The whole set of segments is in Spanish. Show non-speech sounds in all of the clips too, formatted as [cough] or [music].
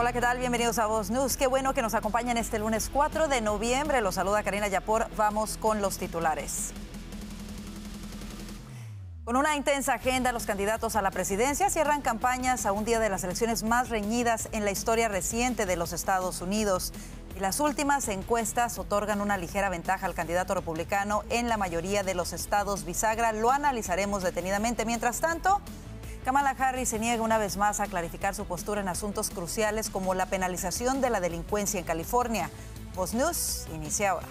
Hola, ¿qué tal? Bienvenidos a Voz News. Qué bueno que nos acompañan este lunes 4 de noviembre. Los saluda Karina Yapor. Vamos con los titulares. Con una intensa agenda, los candidatos a la presidencia cierran campañas a un día de las elecciones más reñidas en la historia reciente de los Estados Unidos. Y las últimas encuestas otorgan una ligera ventaja al candidato republicano en la mayoría de los estados bisagra. Lo analizaremos detenidamente. Mientras tanto, Kamala Harris se niega una vez más a clarificar su postura en asuntos cruciales como la penalización de la delincuencia en California. Post News inicia ahora.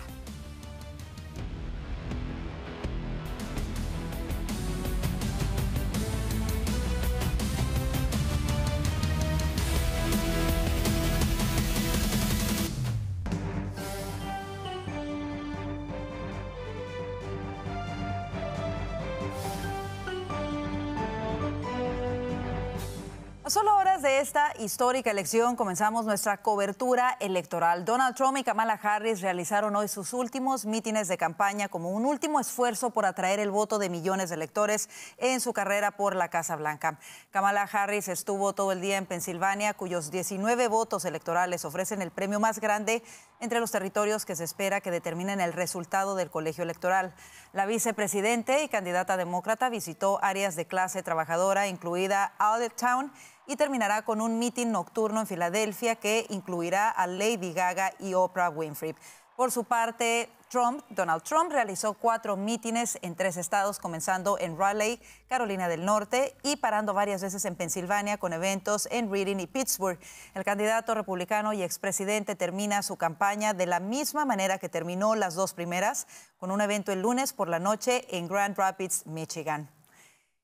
esta histórica elección comenzamos nuestra cobertura electoral. Donald Trump y Kamala Harris realizaron hoy sus últimos mítines de campaña como un último esfuerzo por atraer el voto de millones de electores en su carrera por la Casa Blanca. Kamala Harris estuvo todo el día en Pensilvania, cuyos 19 votos electorales ofrecen el premio más grande entre los territorios que se espera que determinen el resultado del colegio electoral. La vicepresidente y candidata demócrata visitó áreas de clase trabajadora, incluida Aldertown, Town y terminará con un mitin nocturno en Filadelfia que incluirá a Lady Gaga y Oprah Winfrey. Por su parte, Trump, Donald Trump realizó cuatro mítines en tres estados, comenzando en Raleigh, Carolina del Norte, y parando varias veces en Pensilvania con eventos en Reading y Pittsburgh. El candidato republicano y expresidente termina su campaña de la misma manera que terminó las dos primeras, con un evento el lunes por la noche en Grand Rapids, Michigan.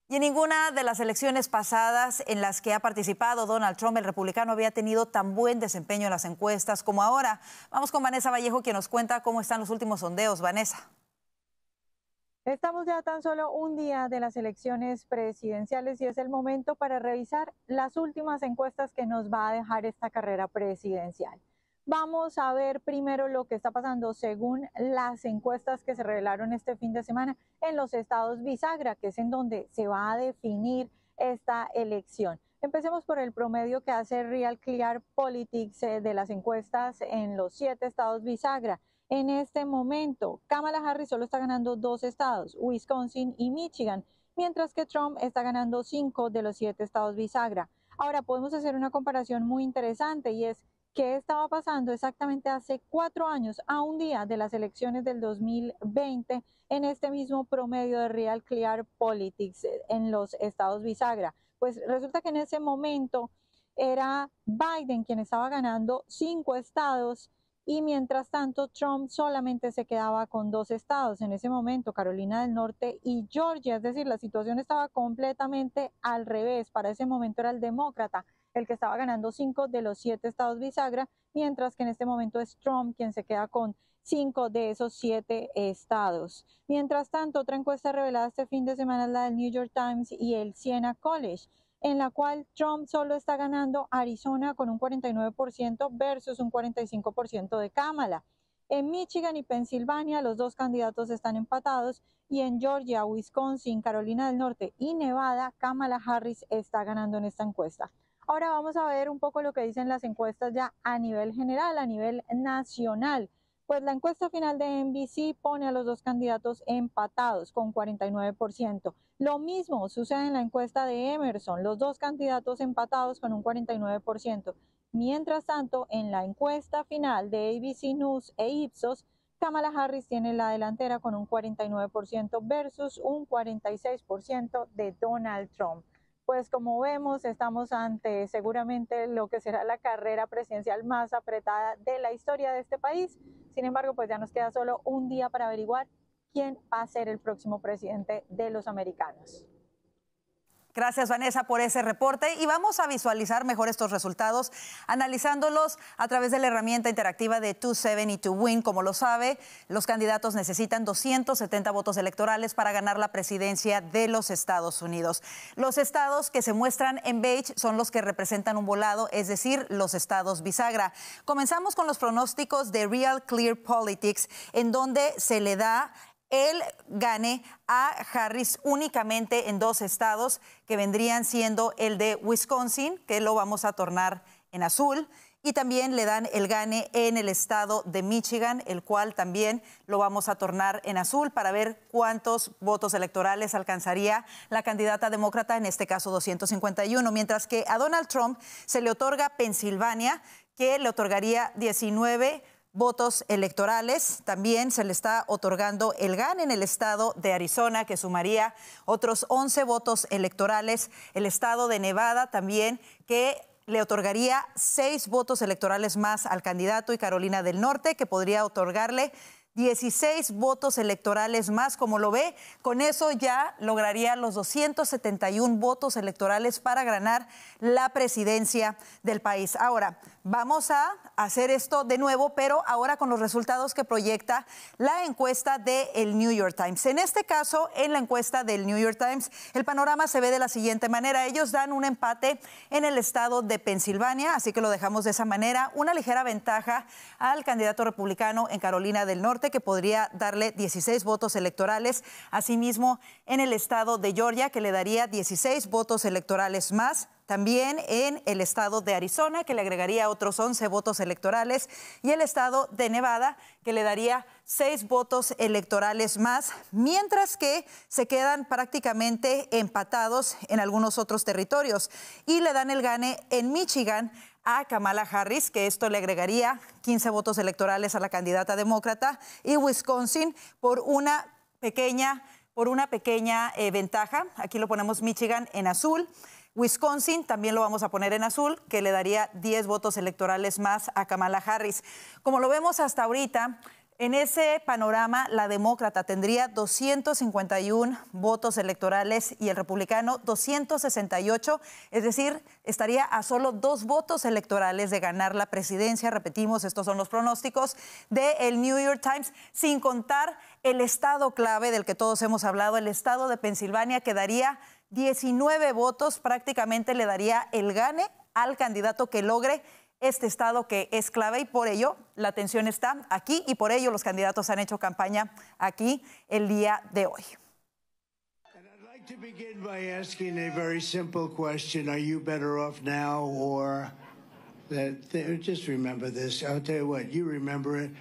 Y en ninguna de las elecciones pasadas en las que ha participado Donald Trump, el republicano, había tenido tan buen desempeño en las encuestas como ahora. Vamos con Vanessa Vallejo, quien nos cuenta cómo están los últimos sondeos. Vanessa. Estamos ya tan solo un día de las elecciones presidenciales y es el momento para revisar las últimas encuestas que nos va a dejar esta carrera presidencial. Vamos a ver primero lo que está pasando según las encuestas que se revelaron este fin de semana en los estados bisagra, que es en donde se va a definir esta elección. Empecemos por el promedio que hace Real Clear Politics eh, de las encuestas en los siete estados bisagra. En este momento, Kamala Harris solo está ganando dos estados, Wisconsin y Michigan, mientras que Trump está ganando cinco de los siete estados bisagra. Ahora podemos hacer una comparación muy interesante y es ¿Qué estaba pasando exactamente hace cuatro años, a un día de las elecciones del 2020, en este mismo promedio de Real Clear Politics eh, en los estados bisagra. Pues resulta que en ese momento era Biden quien estaba ganando cinco estados y mientras tanto Trump solamente se quedaba con dos estados en ese momento, Carolina del Norte y Georgia, es decir, la situación estaba completamente al revés, para ese momento era el demócrata el que estaba ganando cinco de los siete estados bisagra, mientras que en este momento es Trump quien se queda con cinco de esos siete estados. Mientras tanto, otra encuesta revelada este fin de semana es la del New York Times y el Siena College en la cual Trump solo está ganando Arizona con un 49% versus un 45% de Kamala. En Michigan y Pensilvania los dos candidatos están empatados y en Georgia, Wisconsin, Carolina del Norte y Nevada, Kamala Harris está ganando en esta encuesta. Ahora vamos a ver un poco lo que dicen las encuestas ya a nivel general, a nivel nacional. Pues la encuesta final de NBC pone a los dos candidatos empatados con 49%. Lo mismo sucede en la encuesta de Emerson, los dos candidatos empatados con un 49%. Mientras tanto, en la encuesta final de ABC News e Ipsos, Kamala Harris tiene la delantera con un 49% versus un 46% de Donald Trump pues como vemos, estamos ante seguramente lo que será la carrera presidencial más apretada de la historia de este país. Sin embargo, pues ya nos queda solo un día para averiguar quién va a ser el próximo presidente de los americanos. Gracias, Vanessa, por ese reporte. Y vamos a visualizar mejor estos resultados, analizándolos a través de la herramienta interactiva de 27 y 2 Win. Como lo sabe, los candidatos necesitan 270 votos electorales para ganar la presidencia de los Estados Unidos. Los estados que se muestran en beige son los que representan un volado, es decir, los estados bisagra. Comenzamos con los pronósticos de Real Clear Politics, en donde se le da él gane a Harris únicamente en dos estados, que vendrían siendo el de Wisconsin, que lo vamos a tornar en azul, y también le dan el gane en el estado de Michigan, el cual también lo vamos a tornar en azul para ver cuántos votos electorales alcanzaría la candidata demócrata, en este caso 251, mientras que a Donald Trump se le otorga Pensilvania, que le otorgaría 19 votos electorales. También se le está otorgando el GAN en el estado de Arizona, que sumaría otros 11 votos electorales. El estado de Nevada también, que le otorgaría seis votos electorales más al candidato y Carolina del Norte, que podría otorgarle 16 votos electorales más, como lo ve. Con eso ya lograría los 271 votos electorales para ganar la presidencia del país. Ahora, vamos a hacer esto de nuevo, pero ahora con los resultados que proyecta la encuesta del New York Times. En este caso, en la encuesta del New York Times, el panorama se ve de la siguiente manera. Ellos dan un empate en el estado de Pensilvania, así que lo dejamos de esa manera. Una ligera ventaja al candidato republicano en Carolina del Norte que podría darle 16 votos electorales. Asimismo, en el estado de Georgia, que le daría 16 votos electorales más. También en el estado de Arizona, que le agregaría otros 11 votos electorales. Y el estado de Nevada, que le daría 6 votos electorales más. Mientras que se quedan prácticamente empatados en algunos otros territorios. Y le dan el gane en Michigan a Kamala Harris, que esto le agregaría 15 votos electorales a la candidata demócrata, y Wisconsin por una pequeña, por una pequeña eh, ventaja. Aquí lo ponemos Michigan en azul. Wisconsin también lo vamos a poner en azul, que le daría 10 votos electorales más a Kamala Harris. Como lo vemos hasta ahorita, en ese panorama, la demócrata tendría 251 votos electorales y el republicano 268, es decir, estaría a solo dos votos electorales de ganar la presidencia. Repetimos, estos son los pronósticos del New York Times, sin contar el estado clave del que todos hemos hablado, el estado de Pensilvania, que daría 19 votos, prácticamente le daría el gane al candidato que logre este Estado que es clave y por ello la atención está aquí y por ello los candidatos han hecho campaña aquí el día de hoy. to begin by asking a very simple question. Are you better off now or that? just remember this. I'll tell you what, you remember it.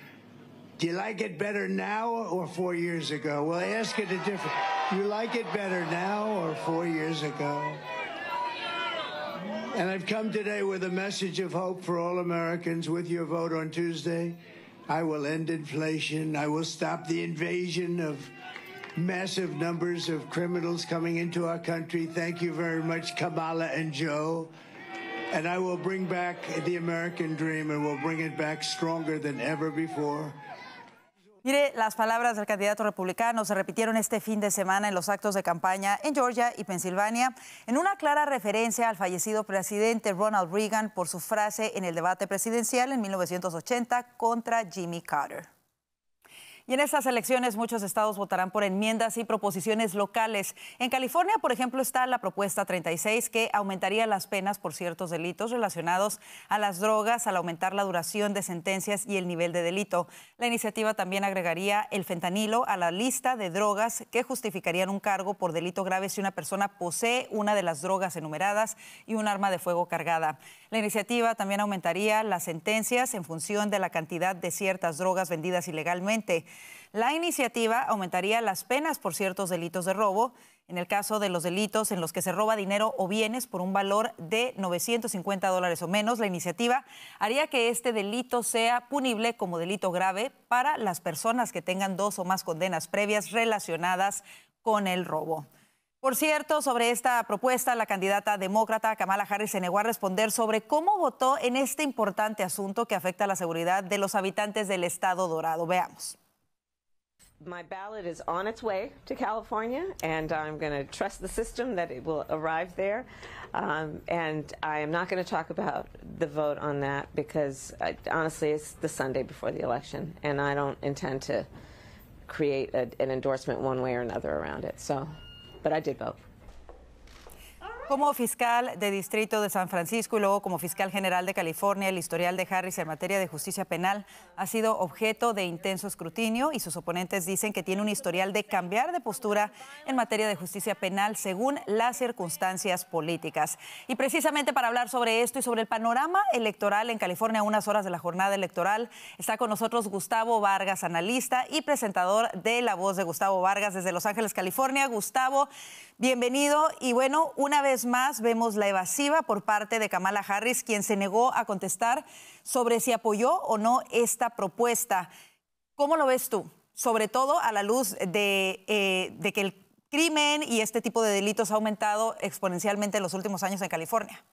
Do you like it better now or four years ago? Well, I ask it a different. You like it better now or four years ago? And I've come today with a message of hope for all Americans with your vote on Tuesday. I will end inflation. I will stop the invasion of massive numbers of criminals coming into our country. Thank you very much, Kamala and Joe. And I will bring back the American dream and we'll bring it back stronger than ever before. Mire, las palabras del candidato republicano se repitieron este fin de semana en los actos de campaña en Georgia y Pensilvania, en una clara referencia al fallecido presidente Ronald Reagan por su frase en el debate presidencial en 1980 contra Jimmy Carter. Y en estas elecciones muchos estados votarán por enmiendas y proposiciones locales. En California, por ejemplo, está la propuesta 36 que aumentaría las penas por ciertos delitos relacionados a las drogas al aumentar la duración de sentencias y el nivel de delito. La iniciativa también agregaría el fentanilo a la lista de drogas que justificarían un cargo por delito grave si una persona posee una de las drogas enumeradas y un arma de fuego cargada. La iniciativa también aumentaría las sentencias en función de la cantidad de ciertas drogas vendidas ilegalmente. La iniciativa aumentaría las penas por ciertos delitos de robo, en el caso de los delitos en los que se roba dinero o bienes por un valor de 950 dólares o menos, la iniciativa haría que este delito sea punible como delito grave para las personas que tengan dos o más condenas previas relacionadas con el robo. Por cierto, sobre esta propuesta, la candidata demócrata Kamala Harris se negó a responder sobre cómo votó en este importante asunto que afecta a la seguridad de los habitantes del Estado Dorado. Veamos. my ballot is on its way to California, and I'm going to trust the system that it will arrive there. Um, and I am not going to talk about the vote on that because, I, honestly, it's the Sunday before the election, and I don't intend to create a, an endorsement one way or another around it. So, but I did vote. Como fiscal de distrito de San Francisco y luego como fiscal general de California, el historial de Harris en materia de justicia penal ha sido objeto de intenso escrutinio y sus oponentes dicen que tiene un historial de cambiar de postura en materia de justicia penal según las circunstancias políticas. Y precisamente para hablar sobre esto y sobre el panorama electoral en California a unas horas de la jornada electoral, está con nosotros Gustavo Vargas, analista y presentador de La Voz de Gustavo Vargas desde Los Ángeles, California. Gustavo, Bienvenido y bueno, una vez más vemos la evasiva por parte de Kamala Harris, quien se negó a contestar sobre si apoyó o no esta propuesta. ¿Cómo lo ves tú? Sobre todo a la luz de, eh, que el crimen y este tipo de delitos ha aumentado exponencialmente en los últimos años en California.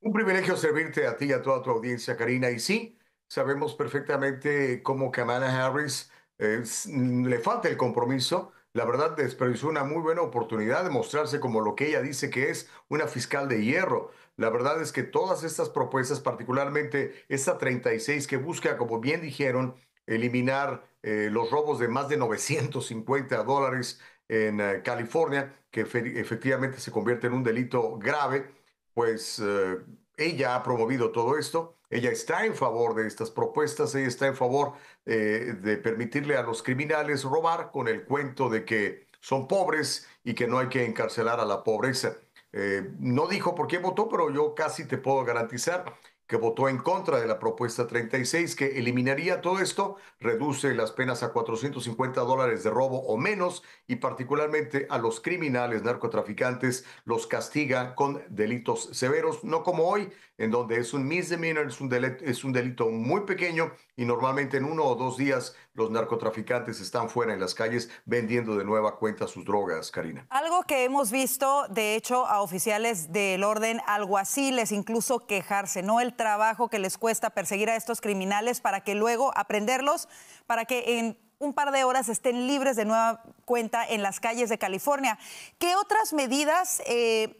Un privilegio servirte a ti y a toda tu audiencia, Karina. Y sí, sabemos perfectamente cómo Kamala Harris eh, le falta el compromiso la verdad desperdició una muy buena oportunidad de mostrarse como lo que ella dice que es una fiscal de hierro. La verdad es que todas estas propuestas, particularmente esta 36 que busca, como bien dijeron, eliminar eh, los robos de más de 950 dólares en eh, California, que efectivamente se convierte en un delito grave, pues eh, ella ha promovido todo esto ella está en favor de estas propuestas, ella está en favor eh, de permitirle a los criminales robar con el cuento de que son pobres y que no hay que encarcelar a la pobreza. Eh, no dijo por qué votó, pero yo casi te puedo garantizar que votó en contra de la propuesta 36 que eliminaría todo esto, reduce las penas a 450 dólares de robo o menos y particularmente a los criminales narcotraficantes los castiga con delitos severos, no como hoy, en donde es un misdemeanor, es un delito, es un delito muy pequeño y normalmente en uno o dos días los narcotraficantes están fuera en las calles vendiendo de nueva cuenta sus drogas, Karina. Algo que hemos visto, de hecho, a oficiales del orden alguaciles incluso quejarse, ¿no? El trabajo que les cuesta perseguir a estos criminales para que luego aprenderlos, para que en un par de horas estén libres de nueva cuenta en las calles de California. ¿Qué otras medidas... Eh,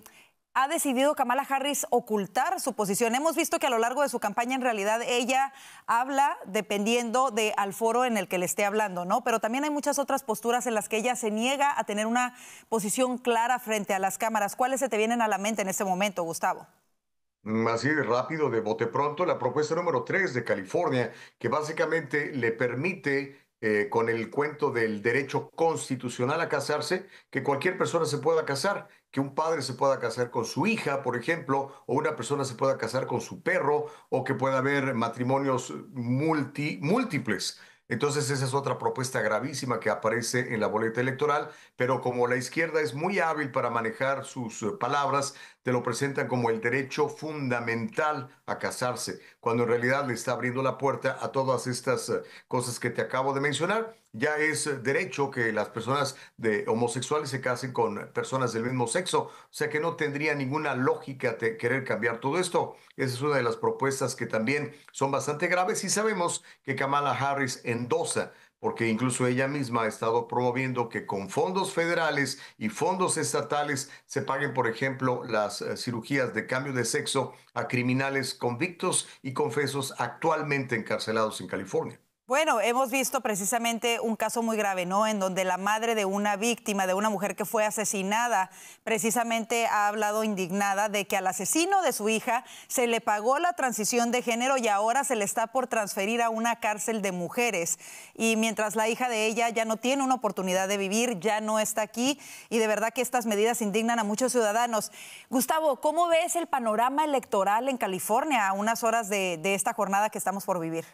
ha decidido Kamala Harris ocultar su posición. Hemos visto que a lo largo de su campaña en realidad ella habla dependiendo del foro en el que le esté hablando, ¿no? Pero también hay muchas otras posturas en las que ella se niega a tener una posición clara frente a las cámaras. ¿Cuáles se te vienen a la mente en este momento, Gustavo? Mm, así de rápido, de bote pronto, la propuesta número 3 de California, que básicamente le permite eh, con el cuento del derecho constitucional a casarse, que cualquier persona se pueda casar, que un padre se pueda casar con su hija, por ejemplo, o una persona se pueda casar con su perro, o que pueda haber matrimonios multi, múltiples. Entonces esa es otra propuesta gravísima que aparece en la boleta electoral, pero como la izquierda es muy hábil para manejar sus eh, palabras, te lo presentan como el derecho fundamental a casarse, cuando en realidad le está abriendo la puerta a todas estas eh, cosas que te acabo de mencionar. Ya es eh, derecho que las personas de homosexuales se casen con personas del mismo sexo, o sea que no tendría ninguna lógica de querer cambiar todo esto. Esa es una de las propuestas que también son bastante graves y sabemos que Kamala Harris endosa porque incluso ella misma ha estado promoviendo que con fondos federales y fondos estatales se paguen, por ejemplo, las eh, cirugías de cambio de sexo a criminales convictos y confesos actualmente encarcelados en California. Bueno, hemos visto precisamente un caso muy grave, ¿no? En donde la madre de una víctima, de una mujer que fue asesinada, precisamente ha hablado indignada de que al asesino de su hija se le pagó la transición de género y ahora se le está por transferir a una cárcel de mujeres. Y mientras la hija de ella ya no tiene una oportunidad de vivir, ya no está aquí y de verdad que estas medidas indignan a muchos ciudadanos. Gustavo, ¿cómo ves el panorama electoral en California a unas horas de, esta jornada que estamos por vivir?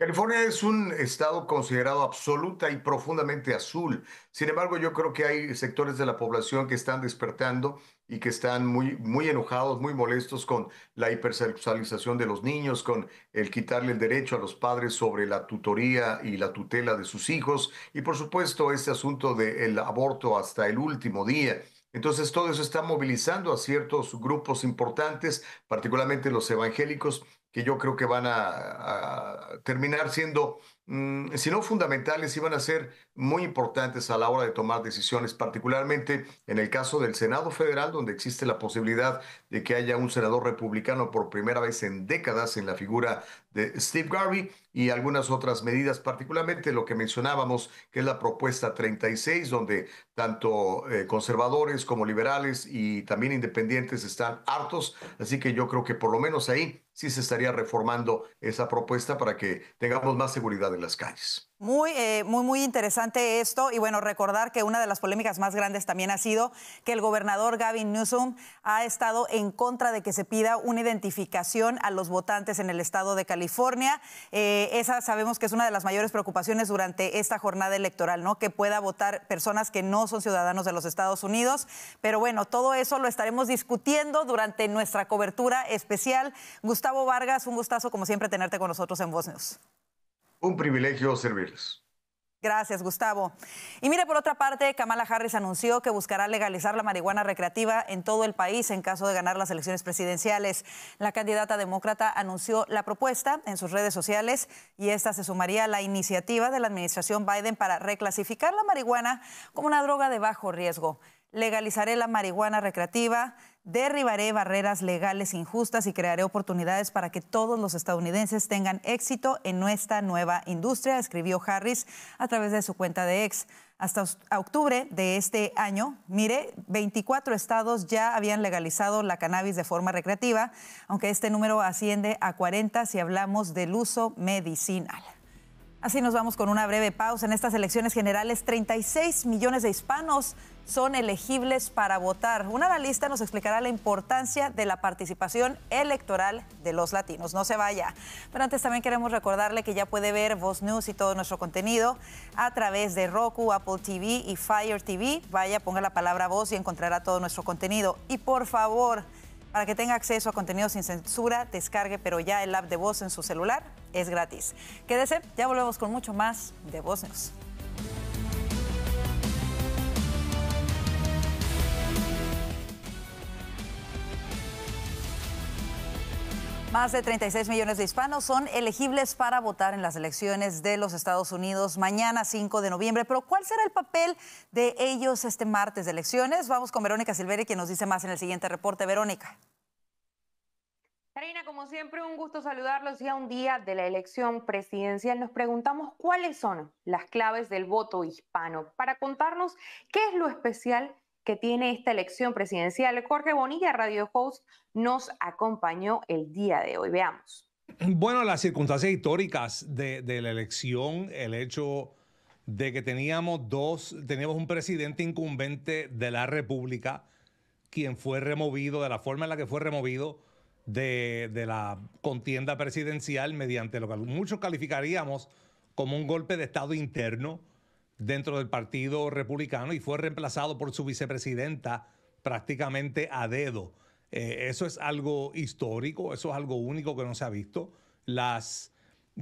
California es un estado considerado absoluta y profundamente azul. Sin embargo, yo creo que hay sectores de la población que están despertando y que están muy, muy enojados, muy molestos con la hipersexualización de los niños, con el quitarle el derecho a los padres sobre la tutoría y la tutela de sus hijos y, por supuesto, este asunto del aborto hasta el último día. Entonces todo eso está movilizando a ciertos grupos importantes, particularmente los evangélicos, que yo creo que van a, terminar siendo, mm, si no fundamentales, iban a ser muy importantes a la hora de tomar decisiones, particularmente en el caso del Senado Federal, donde existe la posibilidad de que haya un senador republicano por primera vez en décadas en la figura de Steve Garvey y algunas otras medidas, particularmente lo que mencionábamos, que es la propuesta 36, donde tanto eh, conservadores como liberales y también independientes están hartos. Así que yo creo que por lo menos ahí sí se estaría reformando esa propuesta para que tengamos más seguridad en las calles. Muy, eh, muy, muy interesante esto. Y bueno, recordar que una de las polémicas más grandes también ha sido que el gobernador Gavin Newsom ha estado en contra de que se pida una identificación a los votantes en el estado de California. Eh, esa sabemos que es una de las mayores preocupaciones durante esta jornada electoral, ¿no? Que pueda votar personas que no son ciudadanos de los Estados Unidos. Pero bueno, todo eso lo estaremos discutiendo durante nuestra cobertura especial. Gustavo Vargas, un gustazo como siempre tenerte con nosotros en Voz un privilegio servirles. Gracias, Gustavo. Y mire, por otra parte, Kamala Harris anunció que buscará legalizar la marihuana recreativa en todo el país en caso de ganar las elecciones presidenciales. La candidata demócrata anunció la propuesta en sus redes sociales y esta se sumaría a la iniciativa de la administración Biden para reclasificar la marihuana como una droga de bajo riesgo. Legalizaré la marihuana recreativa, Derribaré barreras legales injustas y crearé oportunidades para que todos los estadounidenses tengan éxito en nuestra nueva industria, escribió Harris a través de su cuenta de ex. Hasta octubre de este año, mire, 24 estados ya habían legalizado la cannabis de forma recreativa, aunque este número asciende a 40 si hablamos del uso medicinal. Así nos vamos con una breve pausa. En estas elecciones generales, 36 millones de hispanos son elegibles para votar. Un analista nos explicará la importancia de la participación electoral de los latinos. No se vaya. Pero antes también queremos recordarle que ya puede ver Voz News y todo nuestro contenido a través de Roku, Apple TV y Fire TV. Vaya, ponga la palabra voz y encontrará todo nuestro contenido. Y por favor, para que tenga acceso a contenido sin censura, descargue pero ya el app de voz en su celular. Es gratis. Quédese, ya volvemos con mucho más de Voz Más de 36 millones de hispanos son elegibles para votar en las elecciones de los Estados Unidos mañana 5 de noviembre. Pero ¿cuál será el papel de ellos este martes de elecciones? Vamos con Verónica Silveri, quien nos dice más en el siguiente reporte. Verónica. Karina, como siempre, un gusto saludarlos Ya un día de la elección presidencial nos preguntamos cuáles son las claves del voto hispano. Para contarnos qué es lo especial que tiene esta elección presidencial. Jorge Bonilla, Radio Host, nos acompañó el día de hoy. Veamos. Bueno, las circunstancias históricas de, la elección, el hecho de que teníamos dos, teníamos un presidente incumbente de la República, quien fue removido de la forma en la que fue removido de, de la contienda presidencial mediante lo que muchos calificaríamos como un golpe de Estado interno dentro del Partido Republicano y fue reemplazado por su vicepresidenta prácticamente a dedo. Eh, eso es algo histórico, eso es algo único que no se ha visto. Las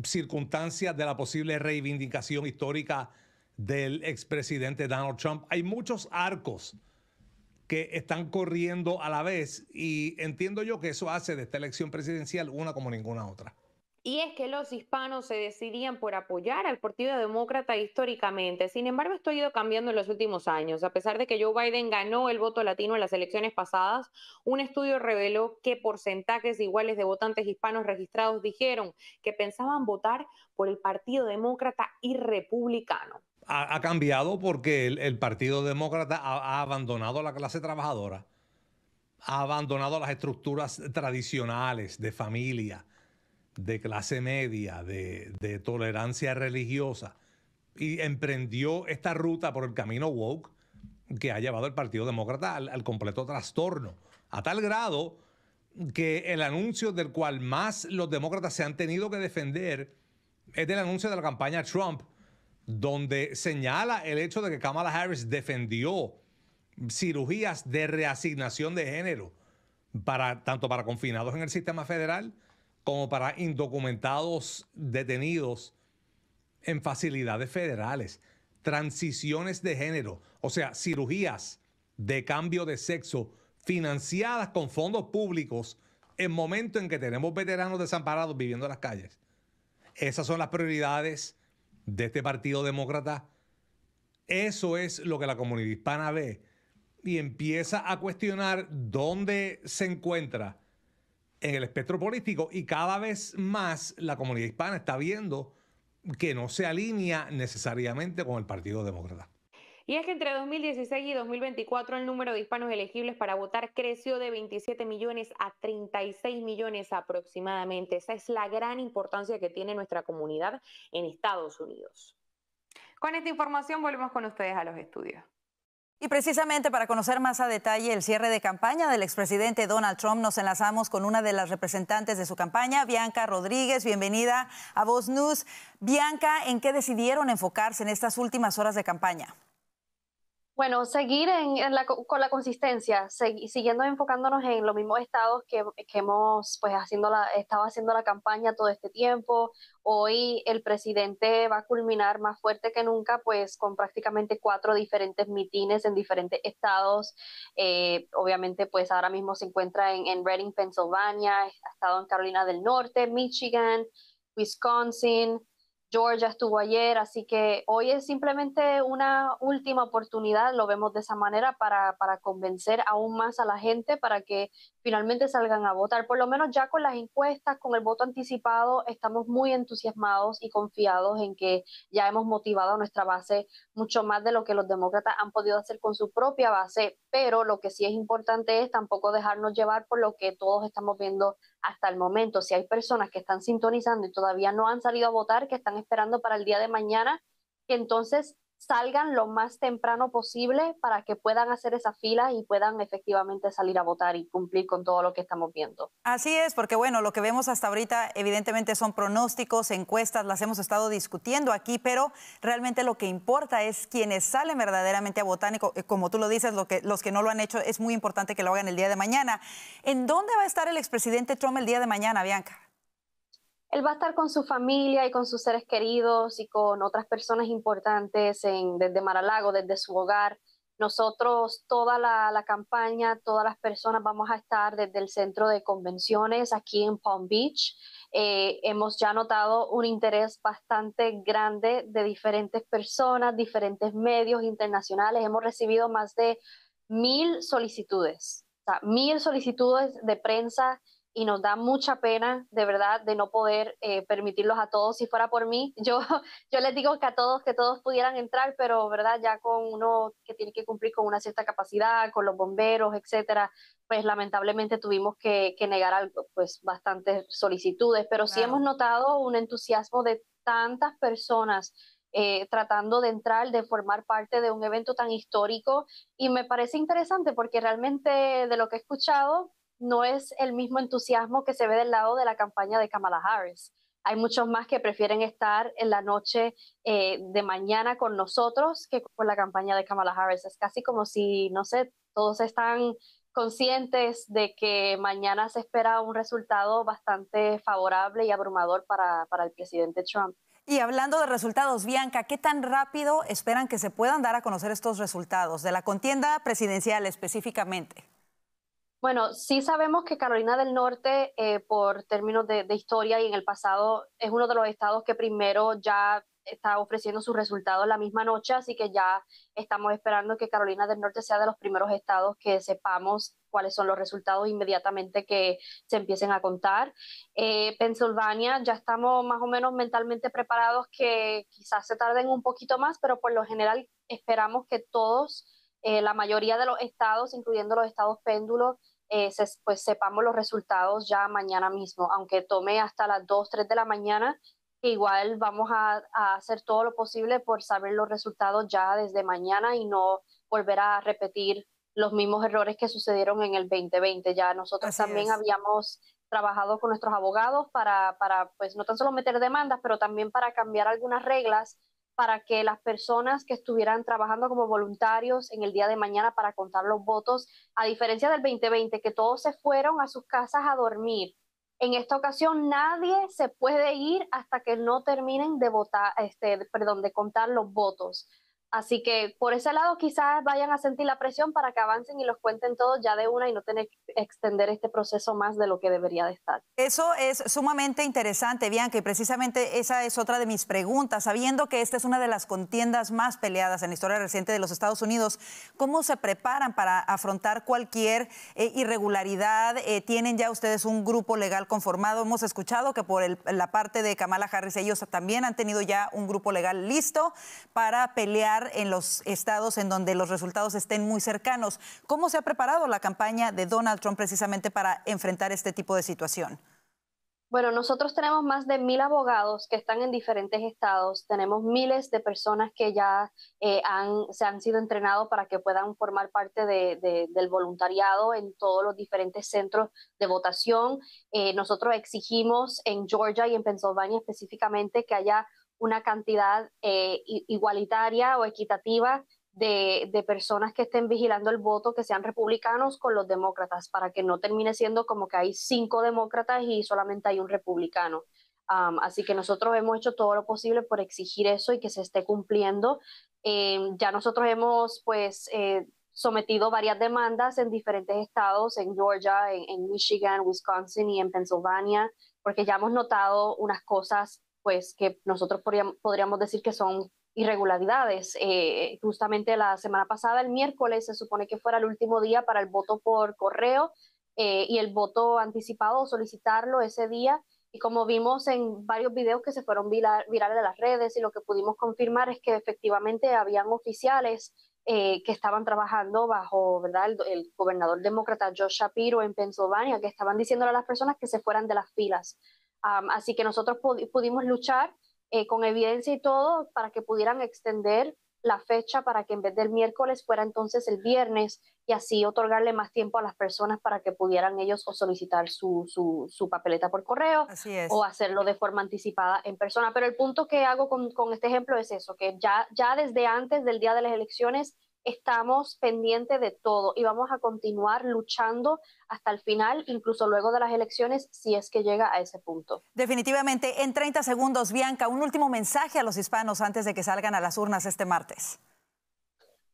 circunstancias de la posible reivindicación histórica del expresidente Donald Trump. Hay muchos arcos que están corriendo a la vez y entiendo yo que eso hace de esta elección presidencial una como ninguna otra y es que los hispanos se decidían por apoyar al Partido Demócrata históricamente. Sin embargo, esto ha ido cambiando en los últimos años. A pesar de que Joe Biden ganó el voto latino en las elecciones pasadas, un estudio reveló que porcentajes iguales de votantes hispanos registrados dijeron que pensaban votar por el Partido Demócrata y Republicano. Ha, cambiado porque el, Partido Demócrata ha, ha abandonado a la clase trabajadora, ha abandonado las estructuras tradicionales de familia de clase media, de, tolerancia religiosa, y emprendió esta ruta por el camino woke que ha llevado el Partido Demócrata al, completo trastorno, a tal grado que el anuncio del cual más los demócratas se han tenido que defender es el anuncio de la campaña Trump, donde señala el hecho de que Kamala Harris defendió cirugías de reasignación de género para tanto para confinados en el sistema federal como para indocumentados detenidos en facilidades federales, transiciones de género, o sea, cirugías de cambio de sexo financiadas con fondos públicos en momento en que tenemos veteranos desamparados viviendo en las calles. Esas son las prioridades de este Partido Demócrata. Eso es lo que la comunidad hispana ve y empieza a cuestionar dónde se encuentra en el espectro político y cada vez más la comunidad hispana está viendo que no se alinea necesariamente con el Partido Demócrata. Y es que entre 2016 y 2024 el número de hispanos elegibles para votar creció de 27 millones a 36 millones aproximadamente. Esa es la gran importancia que tiene nuestra comunidad en Estados Unidos. Con esta información volvemos con ustedes a los estudios. Y precisamente para conocer más a detalle el cierre de campaña del expresidente Donald Trump, nos enlazamos con una de las representantes de su campaña, Bianca Rodríguez. Bienvenida a Voz News. Bianca, ¿en qué decidieron enfocarse en estas últimas horas de campaña? Bueno, seguir en, con la consistencia, siguiendo enfocándonos en los mismos estados que, hemos pues, haciendo la, estado haciendo la campaña todo este tiempo. Hoy el presidente va a culminar más fuerte que nunca, pues con prácticamente cuatro diferentes mitines en diferentes estados. Eh, obviamente, pues ahora mismo se encuentra en, en Reading, Pensilvania, ha estado en Carolina del Norte, Michigan, Wisconsin, Georgia estuvo ayer, así que hoy es simplemente una última oportunidad, lo vemos de esa manera, para, para, convencer aún más a la gente para que finalmente salgan a votar. Por lo menos ya con las encuestas, con el voto anticipado, estamos muy entusiasmados y confiados en que ya hemos motivado a nuestra base mucho más de lo que los demócratas han podido hacer con su propia base, pero lo que sí es importante es tampoco dejarnos llevar por lo que todos estamos viendo hasta el momento. Si hay personas que están sintonizando y todavía no han salido a votar, que están esperando para el día de mañana, que entonces salgan lo más temprano posible para que puedan hacer esa fila y puedan efectivamente salir a votar y cumplir con todo lo que estamos viendo. Así es, porque bueno, lo que vemos hasta ahorita evidentemente son pronósticos, encuestas, las hemos estado discutiendo aquí, pero realmente lo que importa es quienes salen verdaderamente a votar y eh, como tú lo dices, que, los que no lo han hecho es muy importante que lo hagan el día de mañana. ¿En dónde va a estar el expresidente Trump el día de mañana, Bianca? él va a estar con su familia y con sus seres queridos y con otras personas importantes desde Maralago, desde su hogar. Nosotros, toda la, campaña, todas las personas vamos a estar desde el centro de convenciones aquí en Palm Beach. Eh, hemos ya notado un interés bastante grande de diferentes personas, diferentes medios internacionales. Hemos recibido más de mil solicitudes, mil solicitudes de prensa y nos da mucha pena, de verdad, de no poder eh, permitirlos a todos. Si fuera por mí, [laughs] yo, yo les digo que a todos, que todos pudieran entrar, pero, ¿verdad? Ya con uno que tiene que cumplir con una cierta capacidad, con los bomberos, etcétera, pues lamentablemente tuvimos que, que negar algo, pues bastantes solicitudes, pero sí hemos notado un entusiasmo de tantas personas eh, tratando de entrar, de formar parte de un evento tan histórico. Y me parece interesante porque realmente de lo que he escuchado, no es el mismo entusiasmo que se ve del lado de la campaña de Kamala Harris. Hay muchos más que prefieren estar en la noche eh, de mañana con nosotros que con la campaña de Kamala Harris. Es casi como si, no sé, todos están conscientes de que mañana se espera un resultado bastante favorable y abrumador para, para el presidente Trump. Y hablando de resultados, Bianca, ¿qué tan rápido esperan que se puedan dar a conocer estos resultados de la contienda presidencial específicamente? Bueno, sí sabemos que Carolina del Norte, eh, por términos de, historia y en el pasado, es uno de los estados que primero ya está ofreciendo sus resultados la misma noche, así que ya estamos esperando que Carolina del Norte sea de los primeros estados que sepamos cuáles son los resultados inmediatamente que se empiecen a contar. Eh, Pensilvania, ya estamos más o menos mentalmente preparados que quizás se tarden un poquito más, pero por lo general esperamos que todos eh, la mayoría de los estados, incluyendo los estados péndulos, eh, pues sepamos los resultados ya mañana mismo, aunque tome hasta las 2, 3 de la mañana, igual vamos a, hacer todo lo posible por saber los resultados ya desde mañana y no volver a repetir los mismos errores que sucedieron en el 2020. Ya nosotros también habíamos trabajado con nuestros abogados para, para, pues, no tan solo meter demandas, pero también para cambiar algunas reglas para que las personas que estuvieran trabajando como voluntarios en el día de mañana para contar los votos, a diferencia del 2020, que todos se fueron a sus casas a dormir. En esta ocasión nadie se puede ir hasta que no terminen de votar, este, perdón, de contar los votos. Así que por ese lado quizás vayan a sentir la presión para que avancen y los cuenten todos ya de una y no tener que extender este proceso más de lo que debería de estar. Eso es sumamente interesante, Bianca, y precisamente esa es otra de mis preguntas. Sabiendo que esta es una de las contiendas más peleadas en la historia reciente de los Estados Unidos, ¿cómo se preparan para afrontar cualquier eh, irregularidad? Eh, ¿Tienen ya ustedes un grupo legal conformado? Hemos escuchado que por la parte de Kamala Harris ellos también han tenido ya un grupo legal listo para pelear en los estados en donde los resultados estén muy cercanos. ¿Cómo se ha preparado la campaña de Donald Trump precisamente para enfrentar este tipo de situación? Bueno, nosotros tenemos más de mil abogados que están en diferentes estados. Tenemos miles de personas que ya eh, se han sido entrenados para que puedan formar parte del voluntariado en todos los diferentes centros de votación. Eh, nosotros exigimos en Georgia y en Pensilvania específicamente que haya una cantidad eh, igualitaria o equitativa de, personas que estén vigilando el voto, que sean republicanos con los demócratas, para que no termine siendo como que hay cinco demócratas y solamente hay un republicano. Um, así que nosotros hemos hecho todo lo posible por exigir eso y que se esté cumpliendo. Eh, ya nosotros hemos pues eh, sometido varias demandas en diferentes estados, en Georgia, en, en Michigan, Wisconsin y en Pensilvania, porque ya hemos notado unas cosas pues que nosotros podríamos decir que son irregularidades. Eh, justamente la semana pasada, el miércoles, se supone que fuera el último día para el voto por correo eh, y el voto anticipado solicitarlo ese día. Y como vimos en varios videos que se fueron virales de las redes y lo que pudimos confirmar es que efectivamente habían oficiales eh, que estaban trabajando bajo ¿verdad? El, el, gobernador demócrata Josh Shapiro en Pensilvania, que estaban diciéndole a las personas que se fueran de las filas así que nosotros pudimos luchar eh, con evidencia y todo para que pudieran extender la fecha para que en vez del miércoles fuera entonces el viernes y así otorgarle más tiempo a las personas para que pudieran ellos o solicitar su, papeleta por correo o hacerlo de forma anticipada en persona. Pero el punto que hago con, este ejemplo es eso, que ya, ya desde antes del día de las elecciones estamos pendientes de todo y vamos a continuar luchando hasta el final, incluso luego de las elecciones, si es que llega a ese punto. Definitivamente, en 30 segundos, Bianca, un último mensaje a los hispanos antes de que salgan a las urnas este martes.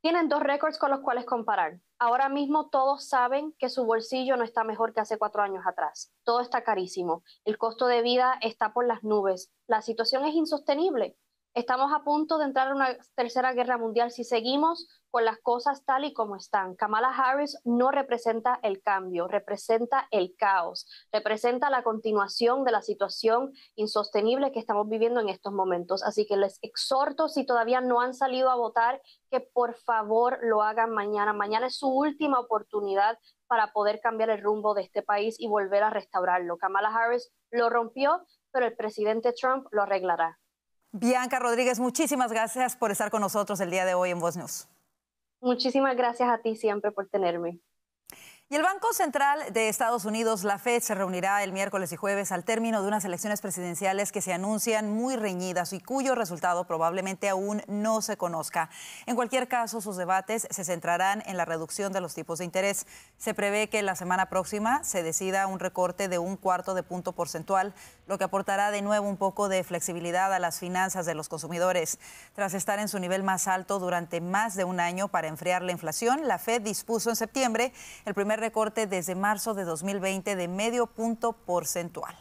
Tienen dos récords con los cuales comparar. Ahora mismo todos saben que su bolsillo no está mejor que hace cuatro años atrás. Todo está carísimo. El costo de vida está por las nubes. La situación es insostenible. Estamos a punto de entrar en una tercera guerra mundial si seguimos con las cosas tal y como están. Kamala Harris no representa el cambio, representa el caos, representa la continuación de la situación insostenible que estamos viviendo en estos momentos. Así que les exhorto, si todavía no han salido a votar, que por favor lo hagan mañana. Mañana es su última oportunidad para poder cambiar el rumbo de este país y volver a restaurarlo. Kamala Harris lo rompió, pero el presidente Trump lo arreglará. Bianca Rodríguez, muchísimas gracias por estar con nosotros el día de hoy en Voz News. Muchísimas gracias a ti siempre por tenerme. Y el Banco Central de Estados Unidos, la Fed, se reunirá el miércoles y jueves al término de unas elecciones presidenciales que se anuncian muy reñidas y cuyo resultado probablemente aún no se conozca. En cualquier caso, sus debates se centrarán en la reducción de los tipos de interés. Se prevé que la semana próxima se decida un recorte de un cuarto de punto porcentual, lo que aportará de nuevo un poco de flexibilidad a las finanzas de los consumidores. Tras estar en su nivel más alto durante más de un año para enfriar la inflación, la Fed dispuso en septiembre el primer recorte desde marzo de 2020 de medio punto porcentual.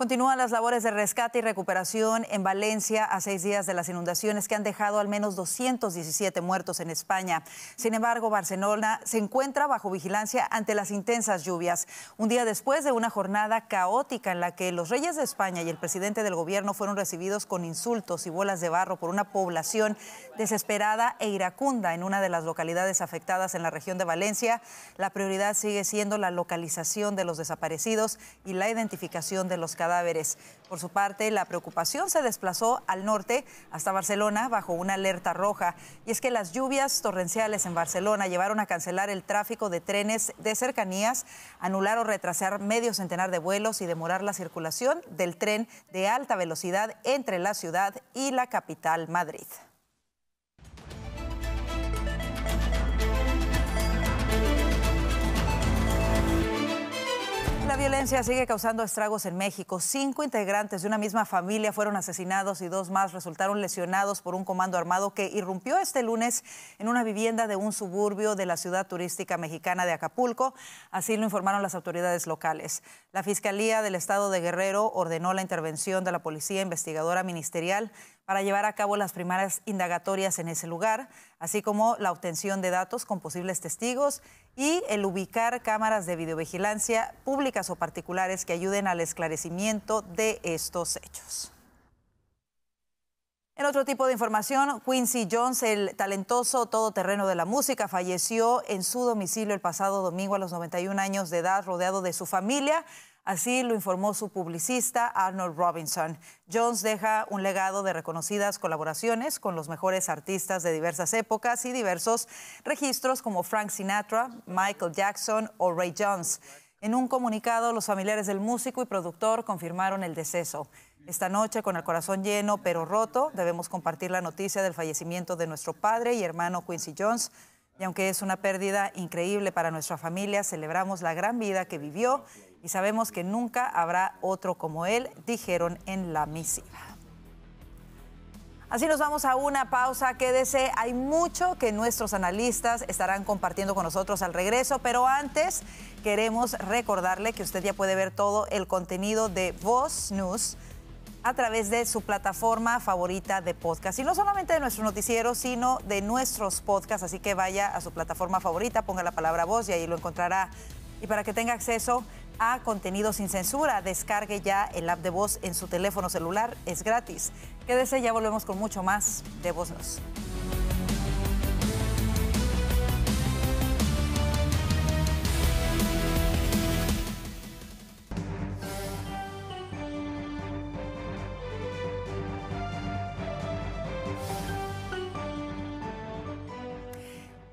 Continúan las labores de rescate y recuperación en Valencia a seis días de las inundaciones que han dejado al menos 217 muertos en España. Sin embargo, Barcelona se encuentra bajo vigilancia ante las intensas lluvias. Un día después de una jornada caótica en la que los reyes de España y el presidente del gobierno fueron recibidos con insultos y bolas de barro por una población desesperada e iracunda en una de las localidades afectadas en la región de Valencia, la prioridad sigue siendo la localización de los desaparecidos y la identificación de los cadáveres por su parte, la preocupación se desplazó al norte hasta Barcelona bajo una alerta roja. Y es que las lluvias torrenciales en Barcelona llevaron a cancelar el tráfico de trenes de cercanías, anular o retrasar medio centenar de vuelos y demorar la circulación del tren de alta velocidad entre la ciudad y la capital, Madrid. la violencia sigue causando estragos en México. Cinco integrantes de una misma familia fueron asesinados y dos más resultaron lesionados por un comando armado que irrumpió este lunes en una vivienda de un suburbio de la ciudad turística mexicana de Acapulco. Así lo informaron las autoridades locales. La Fiscalía del Estado de Guerrero ordenó la intervención de la Policía Investigadora Ministerial para llevar a cabo las primeras indagatorias en ese lugar, así como la obtención de datos con posibles testigos y el ubicar cámaras de videovigilancia públicas o particulares que ayuden al esclarecimiento de estos hechos. En otro tipo de información, Quincy Jones, el talentoso todoterreno de la música, falleció en su domicilio el pasado domingo a los 91 años de edad, rodeado de su familia. Así lo informó su publicista Arnold Robinson. Jones deja un legado de reconocidas colaboraciones con los mejores artistas de diversas épocas y diversos registros como Frank Sinatra, Michael Jackson o Ray Jones. En un comunicado, los familiares del músico y productor confirmaron el deceso. Esta noche, con el corazón lleno pero roto, debemos compartir la noticia del fallecimiento de nuestro padre y hermano Quincy Jones. Y aunque es una pérdida increíble para nuestra familia, celebramos la gran vida que vivió y sabemos que nunca habrá otro como él, dijeron en la misiva. Así nos vamos a una pausa, quédese, hay mucho que nuestros analistas estarán compartiendo con nosotros al regreso, pero antes queremos recordarle que usted ya puede ver todo el contenido de Voz News a través de su plataforma favorita de podcast. Y no solamente de nuestro noticiero, sino de nuestros podcasts, así que vaya a su plataforma favorita, ponga la palabra voz y ahí lo encontrará. Y para que tenga acceso a contenido sin censura. Descargue ya el app de voz en su teléfono celular, es gratis. Quédese, ya volvemos con mucho más de Voz